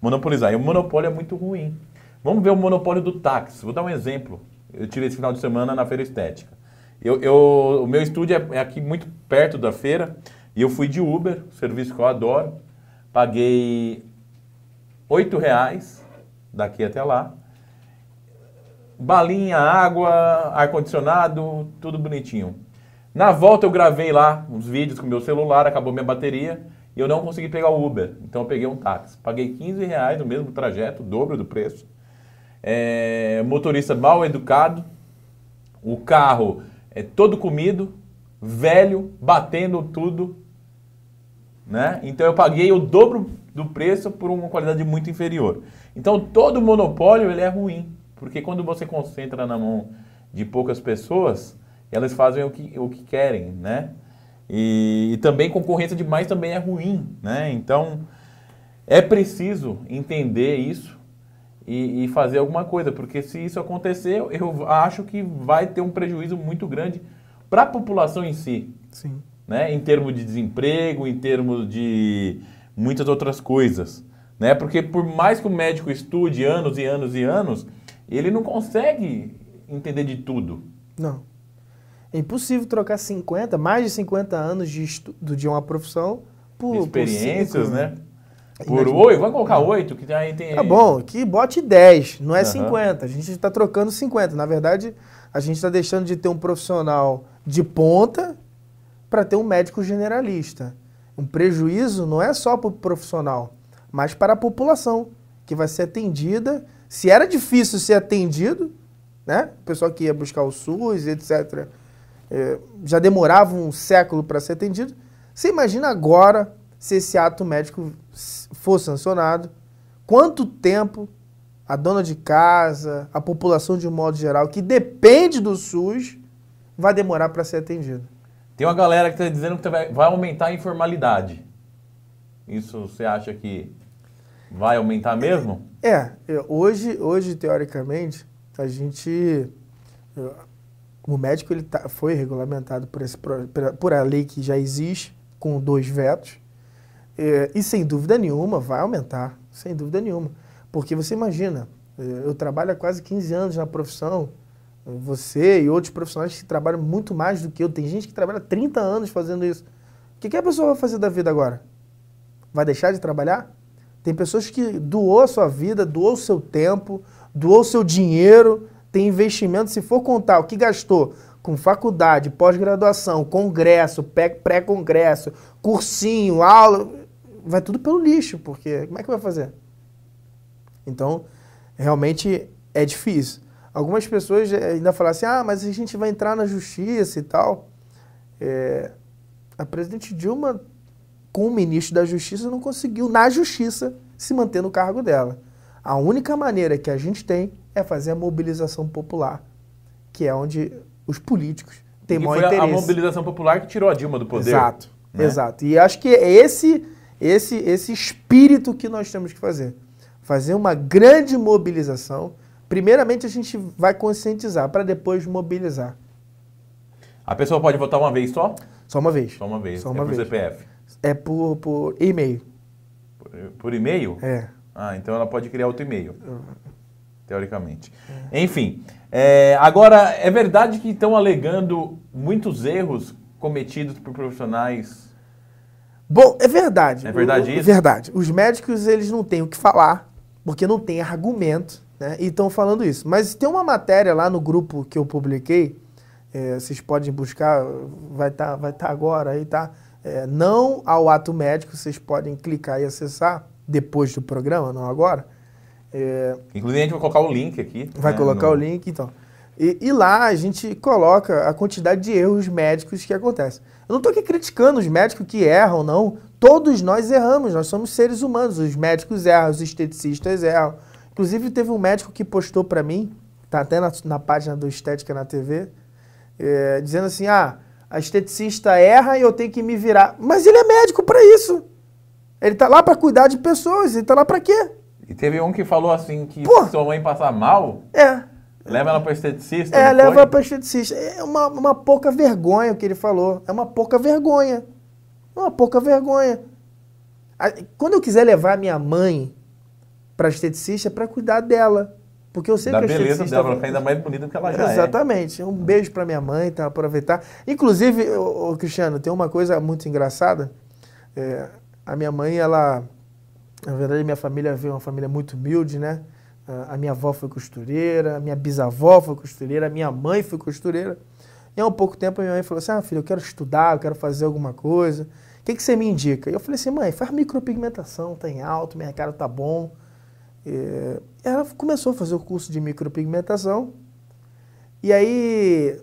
monopolizar. E o monopólio é muito ruim. Vamos ver o monopólio do táxi. Vou dar um exemplo. Eu tive esse final de semana na feira estética. Eu, eu, o meu estúdio é, é aqui muito perto da feira e eu fui de Uber, serviço que eu adoro. Paguei oito reais daqui até lá. Balinha, água, ar-condicionado, tudo bonitinho. Na volta eu gravei lá uns vídeos com meu celular, acabou minha bateria e eu não consegui pegar o Uber. Então eu peguei um táxi. Paguei 15 reais no mesmo trajeto, dobro do preço é, motorista mal educado, o carro é todo comido, velho, batendo tudo, né? Então eu paguei o dobro do preço por uma qualidade muito inferior. Então todo monopólio ele é ruim, porque quando você concentra na mão de poucas pessoas, elas fazem o que, o que querem, né? E, e também concorrência demais também é ruim, né? Então é preciso entender isso e, e, fazer alguma coisa, porque se isso acontecer, eu acho que vai ter um prejuízo muito grande para a população em si. Sim. Né? Em termos de desemprego, em termos de muitas outras coisas. Né? Porque por mais que o médico estude anos e anos e anos, ele não consegue entender de tudo. Não. É impossível trocar 50, mais de 50 anos de estudo de uma profissão por experiências, por cinco, né? Por oito? vai colocar oito, que aí tem... Tá bom, que bote 10, não é uhum. 50. A gente está trocando 50. Na verdade, a gente está deixando de ter um profissional de ponta para ter um médico generalista. Um prejuízo não é só para o profissional, mas para a população que vai ser atendida. Se era difícil ser atendido, né? O pessoal que ia buscar o SUS, etc., eh, já demorava um século para ser atendido. Você imagina agora se esse ato médico for sancionado, quanto tempo a dona de casa, a população de um modo geral, que depende do SUS, vai demorar para ser atendida. Tem uma galera que está dizendo que vai aumentar a informalidade. Isso você acha que vai aumentar mesmo? É, é, é hoje, hoje teoricamente, a gente. O médico ele tá, foi regulamentado por, esse, por, por a lei que já existe, com dois vetos. Eh, e sem dúvida nenhuma vai aumentar, sem dúvida nenhuma. Porque você imagina, eh, eu trabalho há quase 15 anos na profissão, você e outros profissionais que trabalham muito mais do que eu, tem gente que trabalha 30 anos fazendo isso. O que, que a pessoa vai fazer da vida agora? Vai deixar de trabalhar? Tem pessoas que doou sua vida, doou seu tempo, doou seu dinheiro, tem investimento. Se for contar o que gastou com faculdade, pós-graduação, congresso, pré-congresso, cursinho, aula, vai tudo pelo lixo, porque como é que vai fazer? Então, realmente é difícil. Algumas pessoas ainda falam assim, ah, mas a gente vai entrar na justiça e tal. É, a presidente Dilma, com o ministro da Justiça, não conseguiu, na justiça, se manter no cargo dela. A única maneira que a gente tem é fazer a mobilização popular, que é onde os políticos têm e maior foi interesse. A mobilização popular que tirou a Dilma do poder. Exato, né? exato. E acho que é esse esse, esse espírito que nós temos que fazer. Fazer uma grande mobilização. Primeiramente, a gente vai conscientizar, para depois mobilizar. A pessoa pode votar uma vez só? Só uma vez. Só uma vez. Só é uma é vez. por CPF? É por, por e-mail. Por, por e-mail? É. Ah, então ela pode criar outro e-mail. Ah. Teoricamente. É. Enfim, é, agora, é verdade que estão alegando muitos erros cometidos por profissionais Bom, é verdade. É verdade o, isso? É verdade. Os médicos, eles não têm o que falar, porque não tem argumento, né? E estão falando isso. Mas tem uma matéria lá no grupo que eu publiquei, é, vocês podem buscar, vai estar tá, vai tá agora aí, tá? É, não ao ato médico, vocês podem clicar e acessar depois do programa, não agora. É, Inclusive a gente vai colocar o link aqui. Vai né, colocar no... o link, então. E, e, lá a gente coloca a quantidade de erros médicos que acontecem. Eu não estou aqui criticando os médicos que erram, ou não. Todos nós erramos, nós somos seres humanos. Os médicos erram, os esteticistas erram. Inclusive, teve um médico que postou para mim, tá até na, na, página do Estética na TV, é, dizendo assim: ah, a esteticista erra e eu tenho que me virar. Mas ele é médico para isso. Ele tá lá para cuidar de pessoas, ele tá lá para quê? E teve um que falou assim que Pô, sua mãe passa mal. É. Leva ela para esteticista? É, leva ela para esteticista. É uma, uma pouca vergonha o que ele falou. É uma pouca vergonha. É uma pouca vergonha. Quando eu quiser levar minha mãe para esteticista, é para cuidar dela. Porque eu sei da que a beleza dela, ela fica ainda mais bonita do que ela já é. Exatamente. É. Um beijo para minha mãe, tá? Aproveitar. Inclusive, ô, ô, Cristiano, tem uma coisa muito engraçada. É, a minha mãe, ela... Na verdade, minha família veio uma família muito humilde, né? Ah, a minha avó foi costureira, a minha bisavó foi costureira, a minha mãe foi costureira. E há um pouco tempo a minha mãe falou assim: Ah, filho, eu quero estudar, eu quero fazer alguma coisa. O que, que você me indica? E eu falei assim: mãe, faz micropigmentação, está em alto, minha cara tá bom. E ela começou a fazer o curso de micropigmentação. E aí,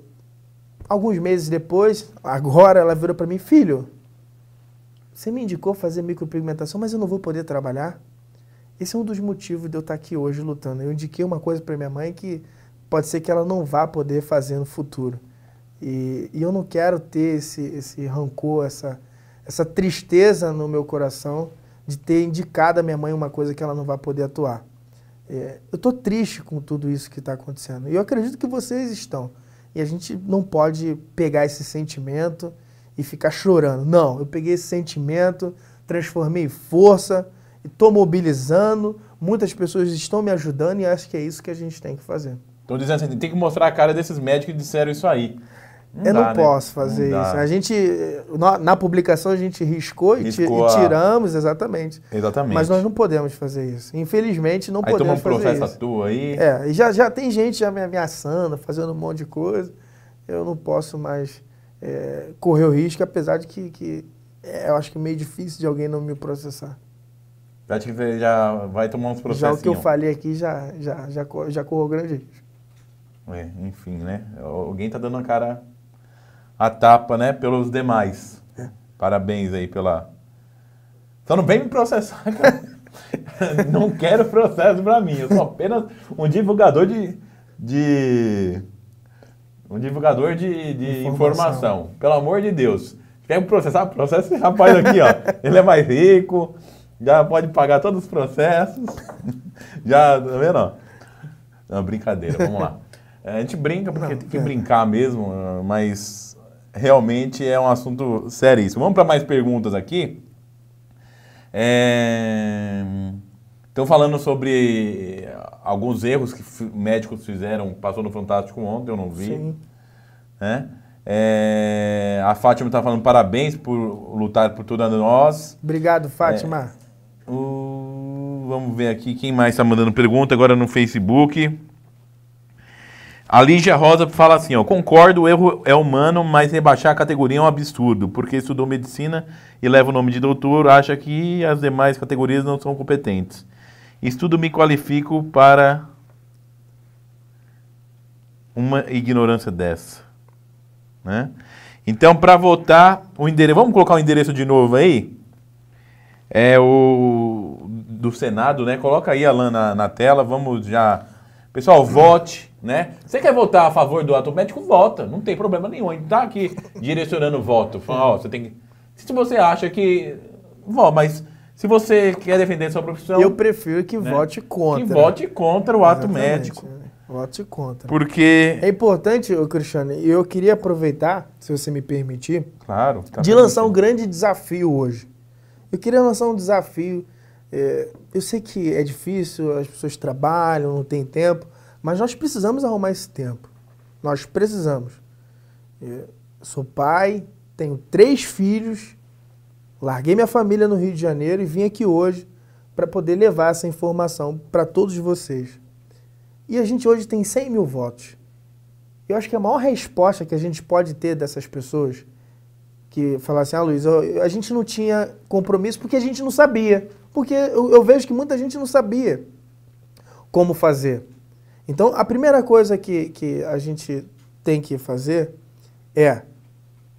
alguns meses depois, agora ela virou para mim: filho, você me indicou fazer micropigmentação, mas eu não vou poder trabalhar. Esse é um dos motivos de eu estar aqui hoje lutando. Eu indiquei uma coisa para minha mãe que pode ser que ela não vá poder fazer no futuro. E, e eu não quero ter esse, esse rancor, essa, essa tristeza no meu coração de ter indicado à minha mãe uma coisa que ela não vai poder atuar. É, eu estou triste com tudo isso que está acontecendo. E eu acredito que vocês estão. E a gente não pode pegar esse sentimento e ficar chorando. Não, eu peguei esse sentimento, transformei em força estou mobilizando, muitas pessoas estão me ajudando e acho que é isso que a gente tem que fazer. Estou dizendo assim, tem que mostrar a cara desses médicos que disseram isso aí. Não eu dá, né? não posso fazer não isso. Dá. A gente, na, publicação, a gente riscou, riscou e, tiramos, exatamente. Exatamente. Mas nós não podemos fazer isso. Infelizmente, não aí podemos toma um fazer processo isso. tua aí. É, e já, já tem gente já me ameaçando, fazendo um monte de coisa. Eu não posso mais é, correr o risco, apesar de que, que é, eu acho que é meio difícil de alguém não me processar. Já, te, já vai tomar uns processos. Já o que eu falei aqui já, já, já, já correu grande É, enfim, né? Alguém tá dando a cara a tapa, né? Pelos demais. É. Parabéns aí pela. Só então, não vem me processar, cara. não quero processo pra mim. Eu sou apenas um divulgador de. de um divulgador de, de informação. informação. Pelo amor de Deus. Quer processar? Processa esse rapaz aqui, ó. Ele é mais rico já pode pagar todos os processos. já, tá vendo? Não, é brincadeira, vamos lá. É, a gente brinca porque tem que é. brincar mesmo, mas realmente é um assunto seríssimo. Vamos para mais perguntas aqui. É... Estão falando sobre alguns erros que médicos fizeram, passou no Fantástico ontem, eu não vi. Sim. Né? É, a Fátima está falando parabéns por lutar por toda nós. Obrigado, Fátima. Uh, vamos ver aqui quem mais está mandando pergunta agora no Facebook. A Lígia Rosa fala assim: ó, concordo, o erro é humano, mas rebaixar a categoria é um absurdo, porque estudou medicina e leva o nome de doutor, acha que as demais categorias não são competentes. Estudo me qualifico para uma ignorância dessa. Né? Então, para votar, o endereço. Vamos colocar o endereço de novo aí? é o do Senado, né? Coloca aí, Alan, na, na tela, vamos já. Pessoal, vote, né? Você quer votar a favor do ato médico? Vota, não tem problema nenhum. A gente tá aqui direcionando o voto. Fala, ó, você tem que... Se você acha que. Vó, mas se você quer defender sua profissão. Eu prefiro que né? vote contra. Que vote contra o Exatamente, ato médico. É. Vote contra. Porque. É importante, ô Cristiano, e eu queria aproveitar, se você me permitir. Claro. Tá de lançar um grande desafio hoje. Eu queria lançar um desafio. É, eu sei que é difícil, as pessoas trabalham, não tem tempo, mas nós precisamos arrumar esse tempo. Nós precisamos. É, sou pai, tenho três filhos, larguei minha família no Rio de Janeiro e vim aqui hoje para poder levar essa informação para todos vocês. E a gente hoje tem 100 mil votos. Eu acho que a maior resposta que a gente pode ter dessas pessoas que falasse, ah, Luiz, a gente não tinha compromisso porque a gente não sabia. Porque eu, eu vejo que muita gente não sabia como fazer. Então, a primeira coisa que, que a gente tem que fazer é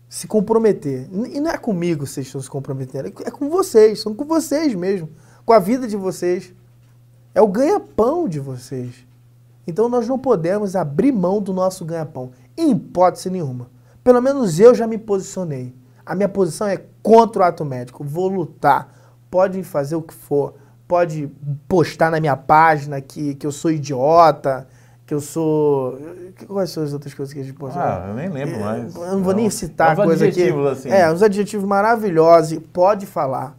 se comprometer. E não é comigo vocês estão se comprometendo, é, é com vocês, são com vocês mesmo, com a vida de vocês. É o ganha-pão de vocês. Então nós não podemos abrir mão do nosso ganha-pão, em hipótese nenhuma. Pelo menos eu já me posicionei. A minha posição é contra o ato médico. Vou lutar. Pode fazer o que for. Pode postar na minha página que, que eu sou idiota, que eu sou. Quais são as outras coisas que a gente postou? Ah, eu nem lembro é, mais. Eu não vou não. É nem citar é coisa aqui. Assim. É, uns adjetivos maravilhosos. Pode falar.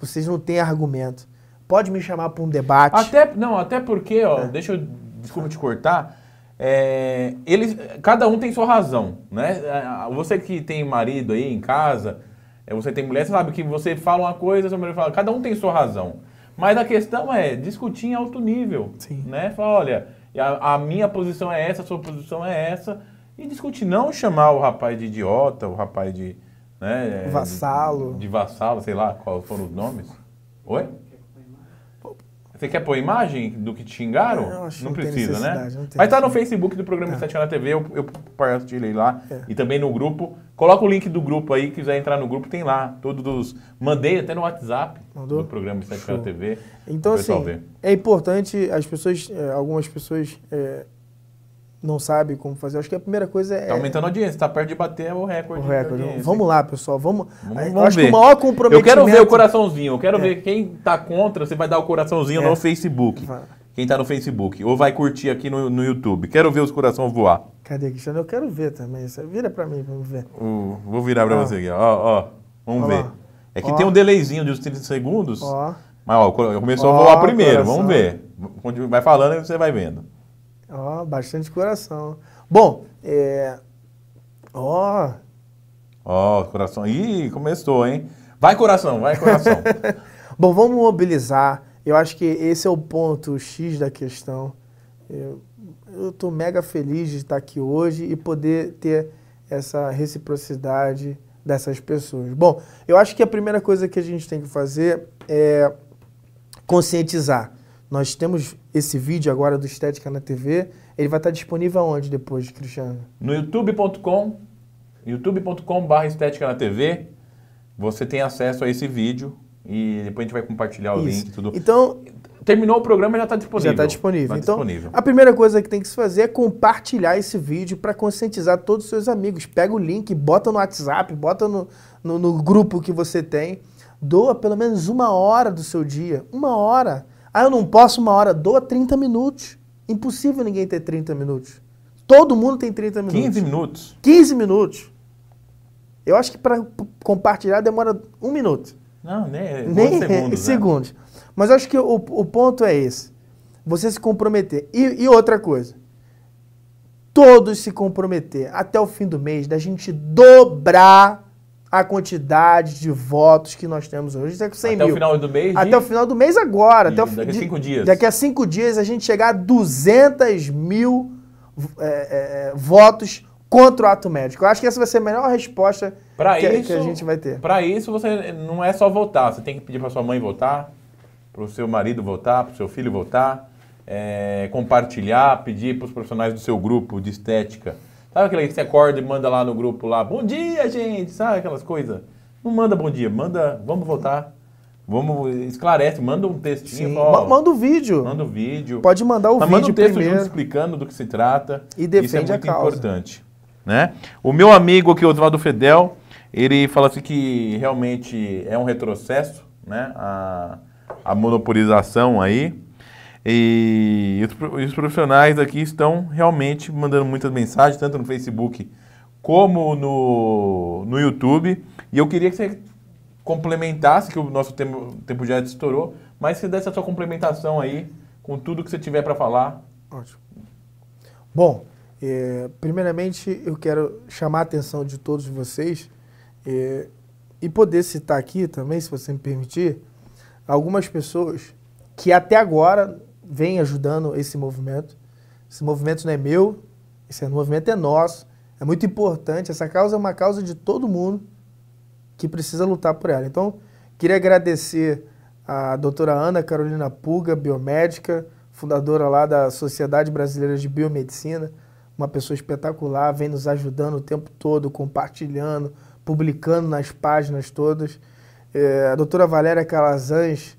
Vocês não têm argumento. Pode me chamar para um debate. Até, não, até porque, ó, é. deixa eu. Desculpa te cortar é, eles, cada um tem sua razão, né? É, você que tem marido aí em casa, é, você tem mulher, você sabe que você fala uma coisa, sua mulher fala, cada um tem sua razão. Mas a questão é discutir em alto nível, Sim. né? Falar, olha, a, a, minha posição é essa, a sua posição é essa, e discutir, não chamar o rapaz de idiota, o rapaz de... Né, vassalo. De, de vassalo, sei lá quais foram os nomes. Oi? Você quer pôr imagem do que te xingaram? Não, acho não não precisa, né? Não Mas tá no Facebook do programa tá. na TV, eu, eu partilhei lá. É. E também no grupo. Coloca o link do grupo aí, quiser entrar no grupo, tem lá. Todos os. Mandei até no WhatsApp Mandou? do programa Instante na TV. Então, assim, ver. é importante as pessoas, é, algumas pessoas é, não sabe como fazer. acho que a primeira coisa é. Tá aumentando a audiência, tá perto de bater o recorde. O recorde. Vamos lá, pessoal. Vamos. vamos, vamos acho ver. que o maior comprometimento. Eu quero ver o coraçãozinho. Eu quero é. ver quem tá contra, você vai dar o coraçãozinho é. no Facebook. Vai. Quem tá no Facebook. Ou vai curtir aqui no, no YouTube. Quero ver os corações voar. Cadê, Cristiano? Eu quero ver também. Você vira pra mim, vamos ver. Uh, vou virar pra você aqui, ó. ó, Vamos ver. É que ó. tem um delayzinho de uns 30 segundos. Ó. Mas ó, começou a voar primeiro. Coração. Vamos ver. Vai falando e você vai vendo. Ó, oh, bastante coração. Bom, é. Ó. Oh. Ó, oh, coração. Ih, começou, hein? Vai, coração, vai, coração. Bom, vamos mobilizar. Eu acho que esse é o ponto X da questão. Eu, eu tô mega feliz de estar aqui hoje e poder ter essa reciprocidade dessas pessoas. Bom, eu acho que a primeira coisa que a gente tem que fazer é conscientizar. Nós temos esse vídeo agora do Estética na TV, ele vai estar disponível aonde depois, Cristiano? No youtube.com, youtube.com.br estética na TV, você tem acesso a esse vídeo e depois a gente vai compartilhar o Isso. link e tudo. Então, Terminou o programa já está disponível. Já está disponível. Tá então, disponível. a primeira coisa que tem que se fazer é compartilhar esse vídeo para conscientizar todos os seus amigos. Pega o link, bota no WhatsApp, bota no, no, no grupo que você tem. Doa pelo menos uma hora do seu dia. Uma hora ah, eu não posso uma hora, doa 30 minutos. Impossível ninguém ter 30 minutos. Todo mundo tem 30 minutos. 15 minutos. 15 minutos. Eu acho que para compartilhar demora um minuto. Não, nem, é, nem segundos. É, segundos. Mas acho que o, o ponto é esse. Você se comprometer. E, e outra coisa. Todos se comprometer até o fim do mês, da gente dobrar a quantidade de votos que nós temos hoje. Isso 100 é até mil. o final do mês? Até de... o final do mês agora. até o... Daqui a cinco dias. Daqui a cinco dias a gente chegar a 200 mil é, é, é, votos contra o ato médico. Eu acho que essa vai ser a melhor resposta que, isso, que, a gente vai ter. Para isso, você não é só votar. Você tem que pedir para sua mãe votar, para o seu marido votar, para o seu filho votar, é, compartilhar, pedir para os profissionais do seu grupo de estética Sabe aquele que você acorda e manda lá no grupo lá, bom dia, gente, sabe aquelas coisas? Não manda bom dia, manda, vamos voltar. Vamos, esclarece, manda um textinho. Ó, manda o um vídeo. Manda o um vídeo. Pode mandar o Mas vídeo manda um texto primeiro. explicando do que se trata. E defende Isso é muito importante. Né? O meu amigo aqui, Oswaldo Fedel, ele fala assim que realmente é um retrocesso, né? A, a monopolização aí. E os, profissionais aqui estão realmente mandando muitas mensagens, tanto no Facebook como no, no YouTube. E eu queria que você complementasse, que o nosso tempo, tempo já estourou, mas que desse a sua complementação aí com tudo que você tiver para falar. Ótimo. Bom, é, primeiramente eu quero chamar a atenção de todos vocês é, e poder citar aqui também, se você me permitir, algumas pessoas que até agora vem ajudando esse movimento. Esse movimento não é meu, esse é movimento é nosso. É muito importante. Essa causa é uma causa de todo mundo que precisa lutar por ela. Então, queria agradecer a doutora Ana Carolina Puga, biomédica, fundadora lá da Sociedade Brasileira de Biomedicina, uma pessoa espetacular, vem nos ajudando o tempo todo, compartilhando, publicando nas páginas todas. É, a doutora Valéria Calazans,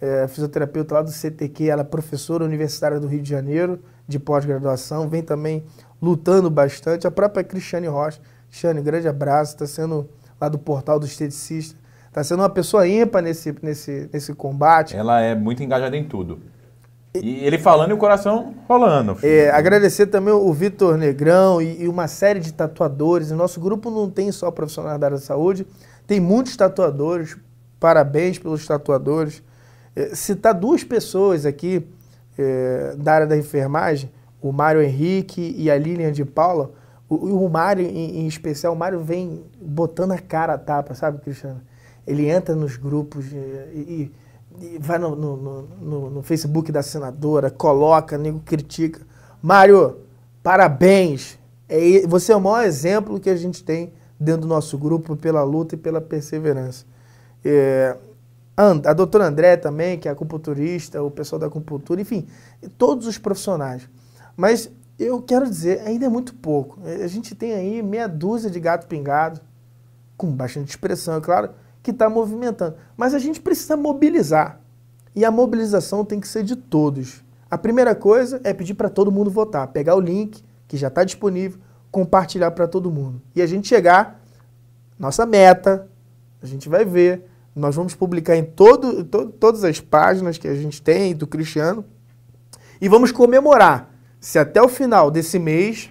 é fisioterapeuta lá do CTQ, ela é professora universitária do Rio de Janeiro, de pós-graduação, vem também lutando bastante. A própria Cristiane Rocha, Cristiane, grande abraço, está sendo lá do portal do esteticista, está sendo uma pessoa ímpar nesse, nesse, nesse combate. Ela é muito engajada em tudo. E ele falando e o coração rolando. É, agradecer também o Vitor Negrão e, e, uma série de tatuadores. O nosso grupo não tem só profissionais da área da saúde, tem muitos tatuadores. Parabéns pelos tatuadores. Eh, citar duas pessoas aqui é, da área da enfermagem, o Mário Henrique e a Lilian de Paula. O, o Mário, em, em, especial, o Mário vem botando a cara a tapa, sabe, Cristiano? Ele entra nos grupos eh, e, e, e vai no, no, no, no, Facebook da senadora, coloca, nego critica. Mário, parabéns! É, você é o maior exemplo que a gente tem dentro do nosso grupo pela luta e pela perseverança. É, a doutora André também, que é acupunturista, o pessoal da acupuntura, enfim, todos os profissionais. Mas eu quero dizer, ainda é muito pouco. É, a gente tem aí meia dúzia de gato pingado, com bastante expressão, é claro, que está movimentando. Mas a gente precisa mobilizar. E a mobilização tem que ser de todos. A primeira coisa é pedir para todo mundo votar, pegar o link que já está disponível, compartilhar para todo mundo. E a gente chegar, nossa meta, a gente vai ver nós vamos publicar em todo, todas as páginas que a gente tem do Cristiano e vamos comemorar. Se até o final desse mês,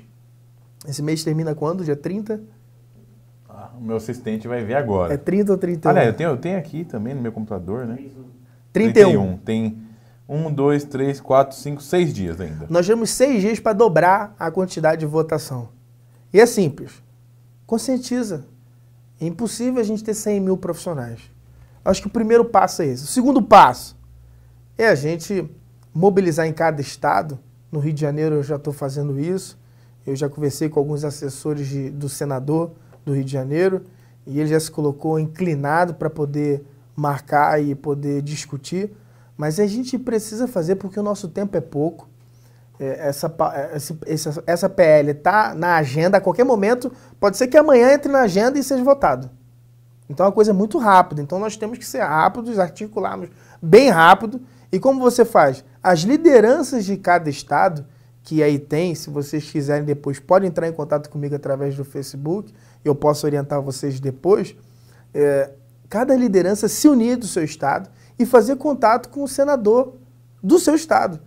esse mês termina quando? Dia 30? Ah, o meu assistente vai ver agora. É 30 ou 31? Olha, eu tenho, eu tenho aqui também no meu computador, né? 31. 31. Tem um, dois, três, quatro, cinco, seis dias ainda. Nós temos seis dias para dobrar a quantidade de votação. E é simples. Conscientiza. É impossível a gente ter 100 mil profissionais. Acho que o primeiro passo é esse. O segundo passo é a gente mobilizar em cada estado. No Rio de Janeiro eu já estou fazendo isso. Eu já conversei com alguns assessores de, do senador do Rio de Janeiro e ele já se colocou inclinado para poder marcar e poder discutir. Mas a gente precisa fazer porque o nosso tempo é pouco. É, essa, é, essa, essa PL está na agenda a qualquer momento. Pode ser que amanhã entre na agenda e seja votado. Então é uma coisa muito rápida. Então nós temos que ser rápidos, articularmos bem rápido. E como você faz? As lideranças de cada estado, que aí tem, se vocês quiserem depois, podem entrar em contato comigo através do Facebook, eu posso orientar vocês depois. É, cada liderança se unir do seu estado e fazer contato com o senador do seu estado.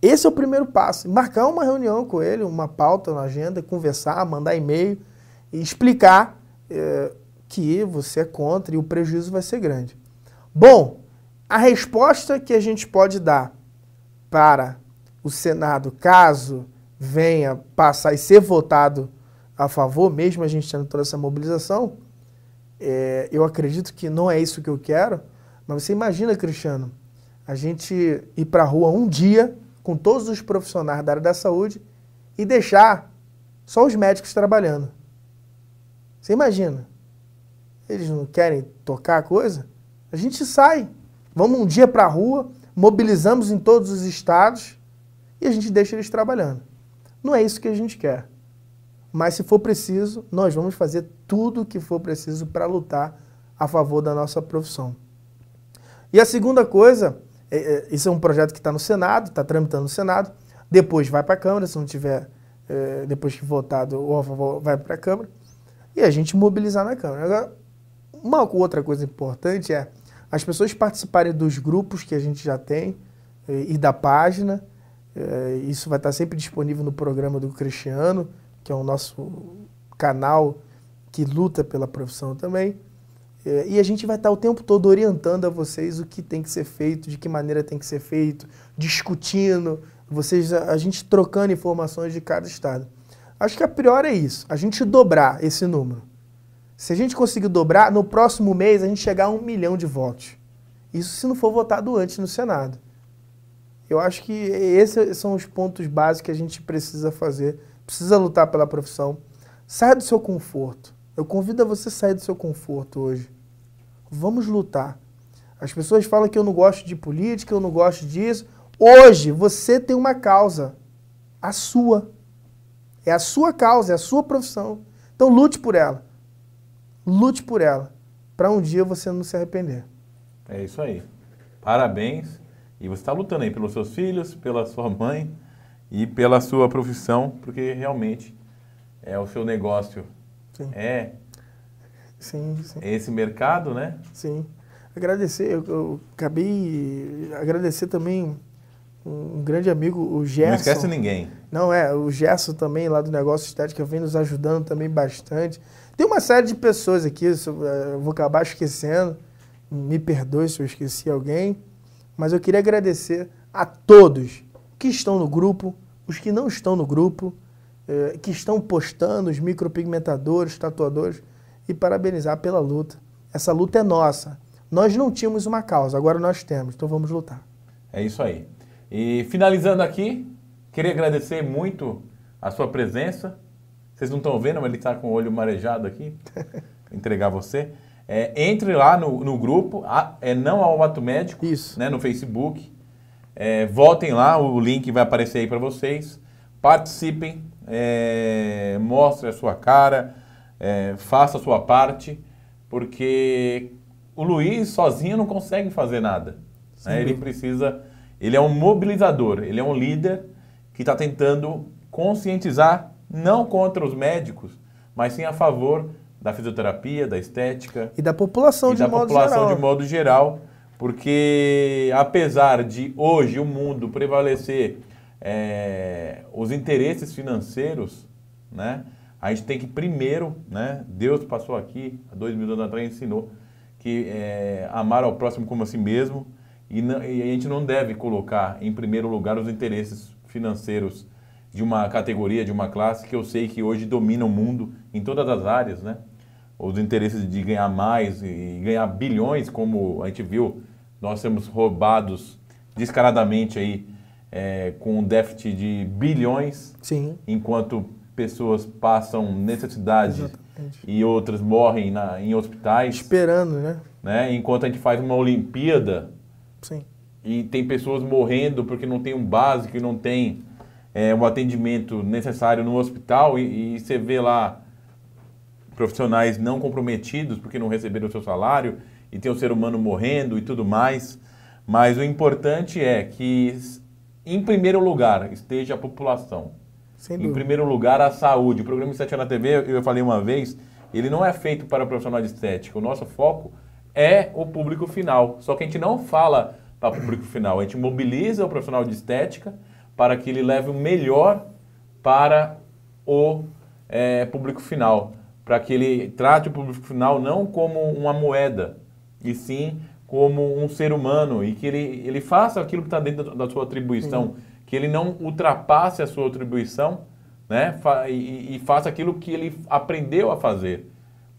Esse é o primeiro passo. Marcar uma reunião com ele, uma pauta na agenda, conversar, mandar e-mail e explicar é, que você é contra e o prejuízo vai ser grande. Bom, a resposta que a gente pode dar para o Senado, caso venha passar e ser votado a favor, mesmo a gente tendo toda essa mobilização, é, eu acredito que não é isso que eu quero, mas você imagina, Cristiano, a gente ir para a rua um dia com todos os profissionais da área da saúde e deixar só os médicos trabalhando. Você imagina? Eles não querem tocar a coisa? A gente sai. Vamos um dia para a rua, mobilizamos em todos os estados e a gente deixa eles trabalhando. Não é isso que a gente quer. Mas se for preciso, nós vamos fazer tudo o que for preciso para lutar a favor da nossa profissão. E a segunda coisa, é, é, isso é um projeto que está no Senado, está tramitando no Senado, depois vai para a Câmara, se não tiver, é, depois que votado, vai para a Câmara e a gente mobilizar na Câmara. Agora, uma outra coisa importante é as pessoas participarem dos grupos que a gente já tem eh, e, da página. Eh, isso vai estar sempre disponível no programa do Cristiano, que é o nosso canal que luta pela profissão também. Eh, e a gente vai estar o tempo todo orientando a vocês o que tem que ser feito, de que maneira tem que ser feito, discutindo, vocês, a gente trocando informações de cada estado. Acho que a priori é isso, a gente dobrar esse número. Se a gente conseguir dobrar, no próximo mês a gente chegar a um milhão de votos. Isso se não for votado antes no Senado. Eu acho que esses são os pontos básicos que a gente precisa fazer, precisa lutar pela profissão. Saia do seu conforto. Eu convido a você a sair do seu conforto hoje. Vamos lutar. As pessoas falam que eu não gosto de política, eu não gosto disso. Hoje você tem uma causa, a sua. É a sua causa, é a sua profissão. Então lute por ela. Lute por ela. Para um dia você não se arrepender. É isso aí. Parabéns. E você está lutando aí pelos seus filhos, pela sua mãe e pela sua profissão, porque realmente é o seu negócio. Sim. É. Sim, sim. Esse mercado, né? Sim. Agradecer, eu, eu acabei agradecer também um grande amigo, o Gerson. Não esquece ninguém. Não, é, o Gerson também, lá do Negócio Estética, vem nos ajudando também bastante. Tem uma série de pessoas aqui, eh, eu vou acabar esquecendo. Me perdoe se eu esqueci alguém. Mas eu queria agradecer a todos que estão no grupo, os que não estão no grupo, eh, que estão postando, os micropigmentadores, tatuadores, e parabenizar pela luta. Essa luta é nossa. Nós não tínhamos uma causa, agora nós temos, então vamos lutar. É isso aí. E finalizando aqui, Queria agradecer muito a sua presença. Vocês não estão vendo, mas ele está com o olho marejado aqui. Entregar você. É, entre lá no, no grupo, a, é não ao ato médico, Isso. Né, no Facebook. É, voltem lá, o link vai aparecer aí para vocês. Participem, é, mostre a sua cara, é, faça a sua parte, porque o Luiz sozinho não consegue fazer nada. Né? Ele precisa, ele é um mobilizador, ele é um líder que está tentando conscientizar, não contra os médicos, mas sim a favor da fisioterapia, da estética. E da população, e de, da modo população geral. de modo geral. Porque, apesar de hoje o mundo prevalecer é, os interesses financeiros, né, a gente tem que primeiro, né, Deus passou aqui, há dois mil anos atrás, ensinou que é, amar ao próximo como a si mesmo, e, não, e a gente não deve colocar em primeiro lugar os interesses financeiros de uma categoria, de uma classe que eu sei que hoje domina o mundo em todas as áreas, né? Os interesses de ganhar mais e ganhar bilhões, como a gente viu, nós temos roubados descaradamente aí é, com um déficit de bilhões, Sim. enquanto pessoas passam necessidade Exatamente. e outras morrem na, em hospitais. Esperando, né? né? Enquanto a gente faz uma Olimpíada Sim e tem pessoas morrendo porque não tem um básico e não tem é, o atendimento necessário no hospital e, e, você vê lá profissionais não comprometidos porque não receberam o seu salário e tem o um ser humano morrendo e tudo mais. Mas o importante é que, em primeiro lugar, esteja a população. Em primeiro lugar, a saúde. O programa Estética na TV, eu falei uma vez, ele não é feito para profissional de estética. O nosso foco é o público final. Só que a gente não fala ah, para o público final. A gente mobiliza o profissional de estética para que ele leve o melhor para o é, público final, para que ele trate o público final não como uma moeda, e sim como um ser humano e que ele, ele faça aquilo que está dentro da, sua atribuição, uhum. que ele não ultrapasse a sua atribuição né, e, e faça aquilo que ele aprendeu a fazer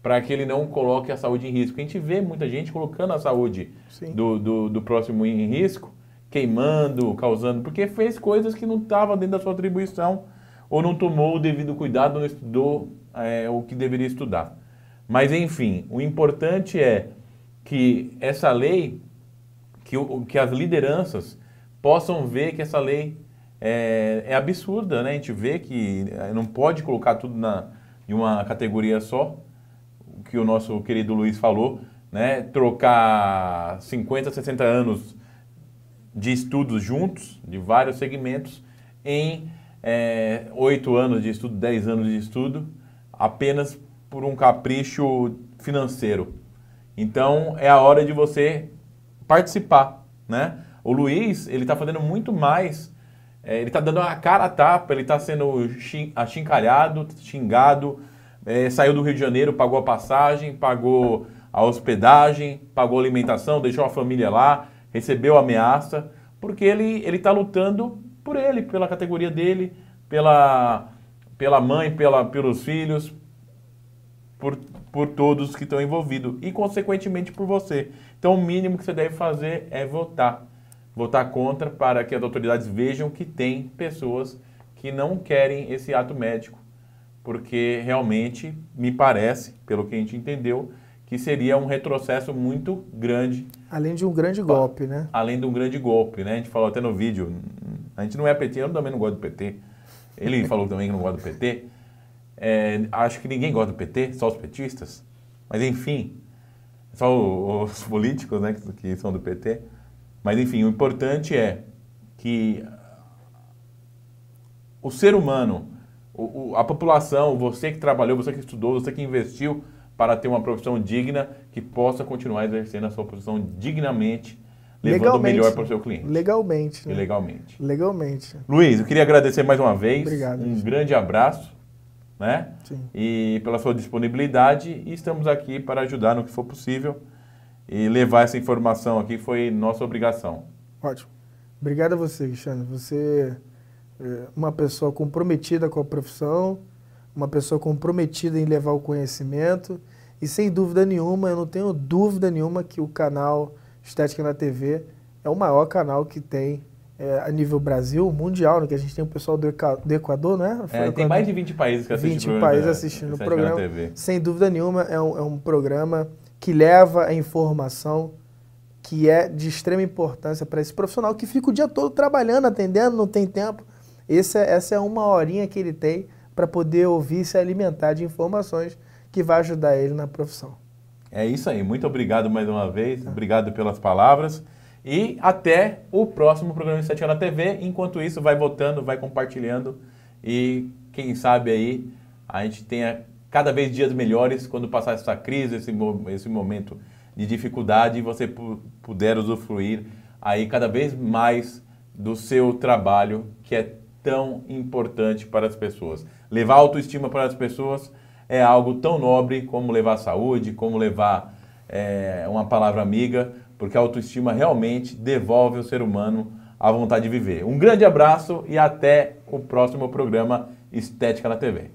para que ele não coloque a saúde em risco. a gente vê muita gente colocando a saúde do, do, do, próximo em risco, queimando, causando, porque fez coisas que não estavam dentro da sua atribuição ou não tomou o devido cuidado, não estudou é, o que deveria estudar. Mas, enfim, o importante é que essa lei, que, o, que as lideranças possam ver que essa lei é, é absurda, né? A gente vê que eh, não pode colocar tudo na, em uma categoria só, que o nosso querido Luiz falou, né? Trocar 50, 60 anos de estudos juntos, de vários segmentos, em é, 8 anos de estudo, 10 anos de estudo, apenas por um capricho financeiro. Então é a hora de você participar, né? O Luiz, ele está fazendo muito mais, é, ele está dando a cara a tapa, ele está sendo achincalhado, xingado, é, saiu do Rio de Janeiro, pagou a passagem, pagou a hospedagem, pagou a alimentação, deixou a família lá, recebeu ameaça, porque ele está lutando por ele, pela categoria dele, pela, pela mãe, pela, pelos filhos, por, por todos que estão envolvidos e, consequentemente, por você. Então, o mínimo que você deve fazer é votar. Votar contra para que as autoridades vejam que tem pessoas que não querem esse ato médico porque realmente me parece, pelo que a gente entendeu, que seria um retrocesso muito grande. Além de um grande golpe, né? Além de um grande golpe, né? A gente falou até no vídeo, a gente não é PT, eu também não gosto do PT. Ele falou também que não gosta do PT. É, acho que ninguém gosta do PT, só os petistas. Mas enfim, só os políticos né, que são do PT. Mas enfim, o importante é que o ser humano o, o, a população, você que trabalhou, você que estudou, você que investiu para ter uma profissão digna, que possa continuar exercendo a sua profissão dignamente, levando o melhor para o seu cliente. Legalmente. Né? legalmente. Legalmente. Luiz, eu queria agradecer mais uma vez. Obrigado. Um gente. grande abraço, né? Sim. E pela sua disponibilidade. E estamos aqui para ajudar no que for possível. E levar essa informação aqui foi nossa obrigação. Ótimo. Obrigado a você, Cristiano. Você é, uma pessoa comprometida com a profissão, uma pessoa comprometida em levar o conhecimento. E sem dúvida nenhuma, eu não tenho dúvida nenhuma que o canal Estética na TV é o maior canal que tem é, a nível Brasil, mundial, né? que a gente tem o pessoal do, do Equador, né? É, Equador, tem né? mais de 20 países que assistem 20 países assistindo o programa. Sem dúvida nenhuma, é um, é um programa que leva a informação que é de extrema importância para esse profissional que fica o dia todo trabalhando, atendendo, não tem tempo esse, é, essa é uma horinha que ele tem para poder ouvir e se alimentar de informações que vai ajudar ele na profissão. É isso aí. Muito obrigado mais uma vez. Tá. Obrigado pelas palavras. E até o próximo programa de 7 horas TV. Enquanto isso, vai votando, vai compartilhando e quem sabe aí a gente tenha cada vez dias melhores quando passar essa crise, esse, esse momento de dificuldade e você puder usufruir aí cada vez mais do seu trabalho que é tão importante para as pessoas. Levar autoestima para as pessoas é algo tão nobre como levar saúde, como levar é, uma palavra amiga, porque a autoestima realmente devolve ao ser humano a vontade de viver. Um grande abraço e até o próximo programa Estética na TV.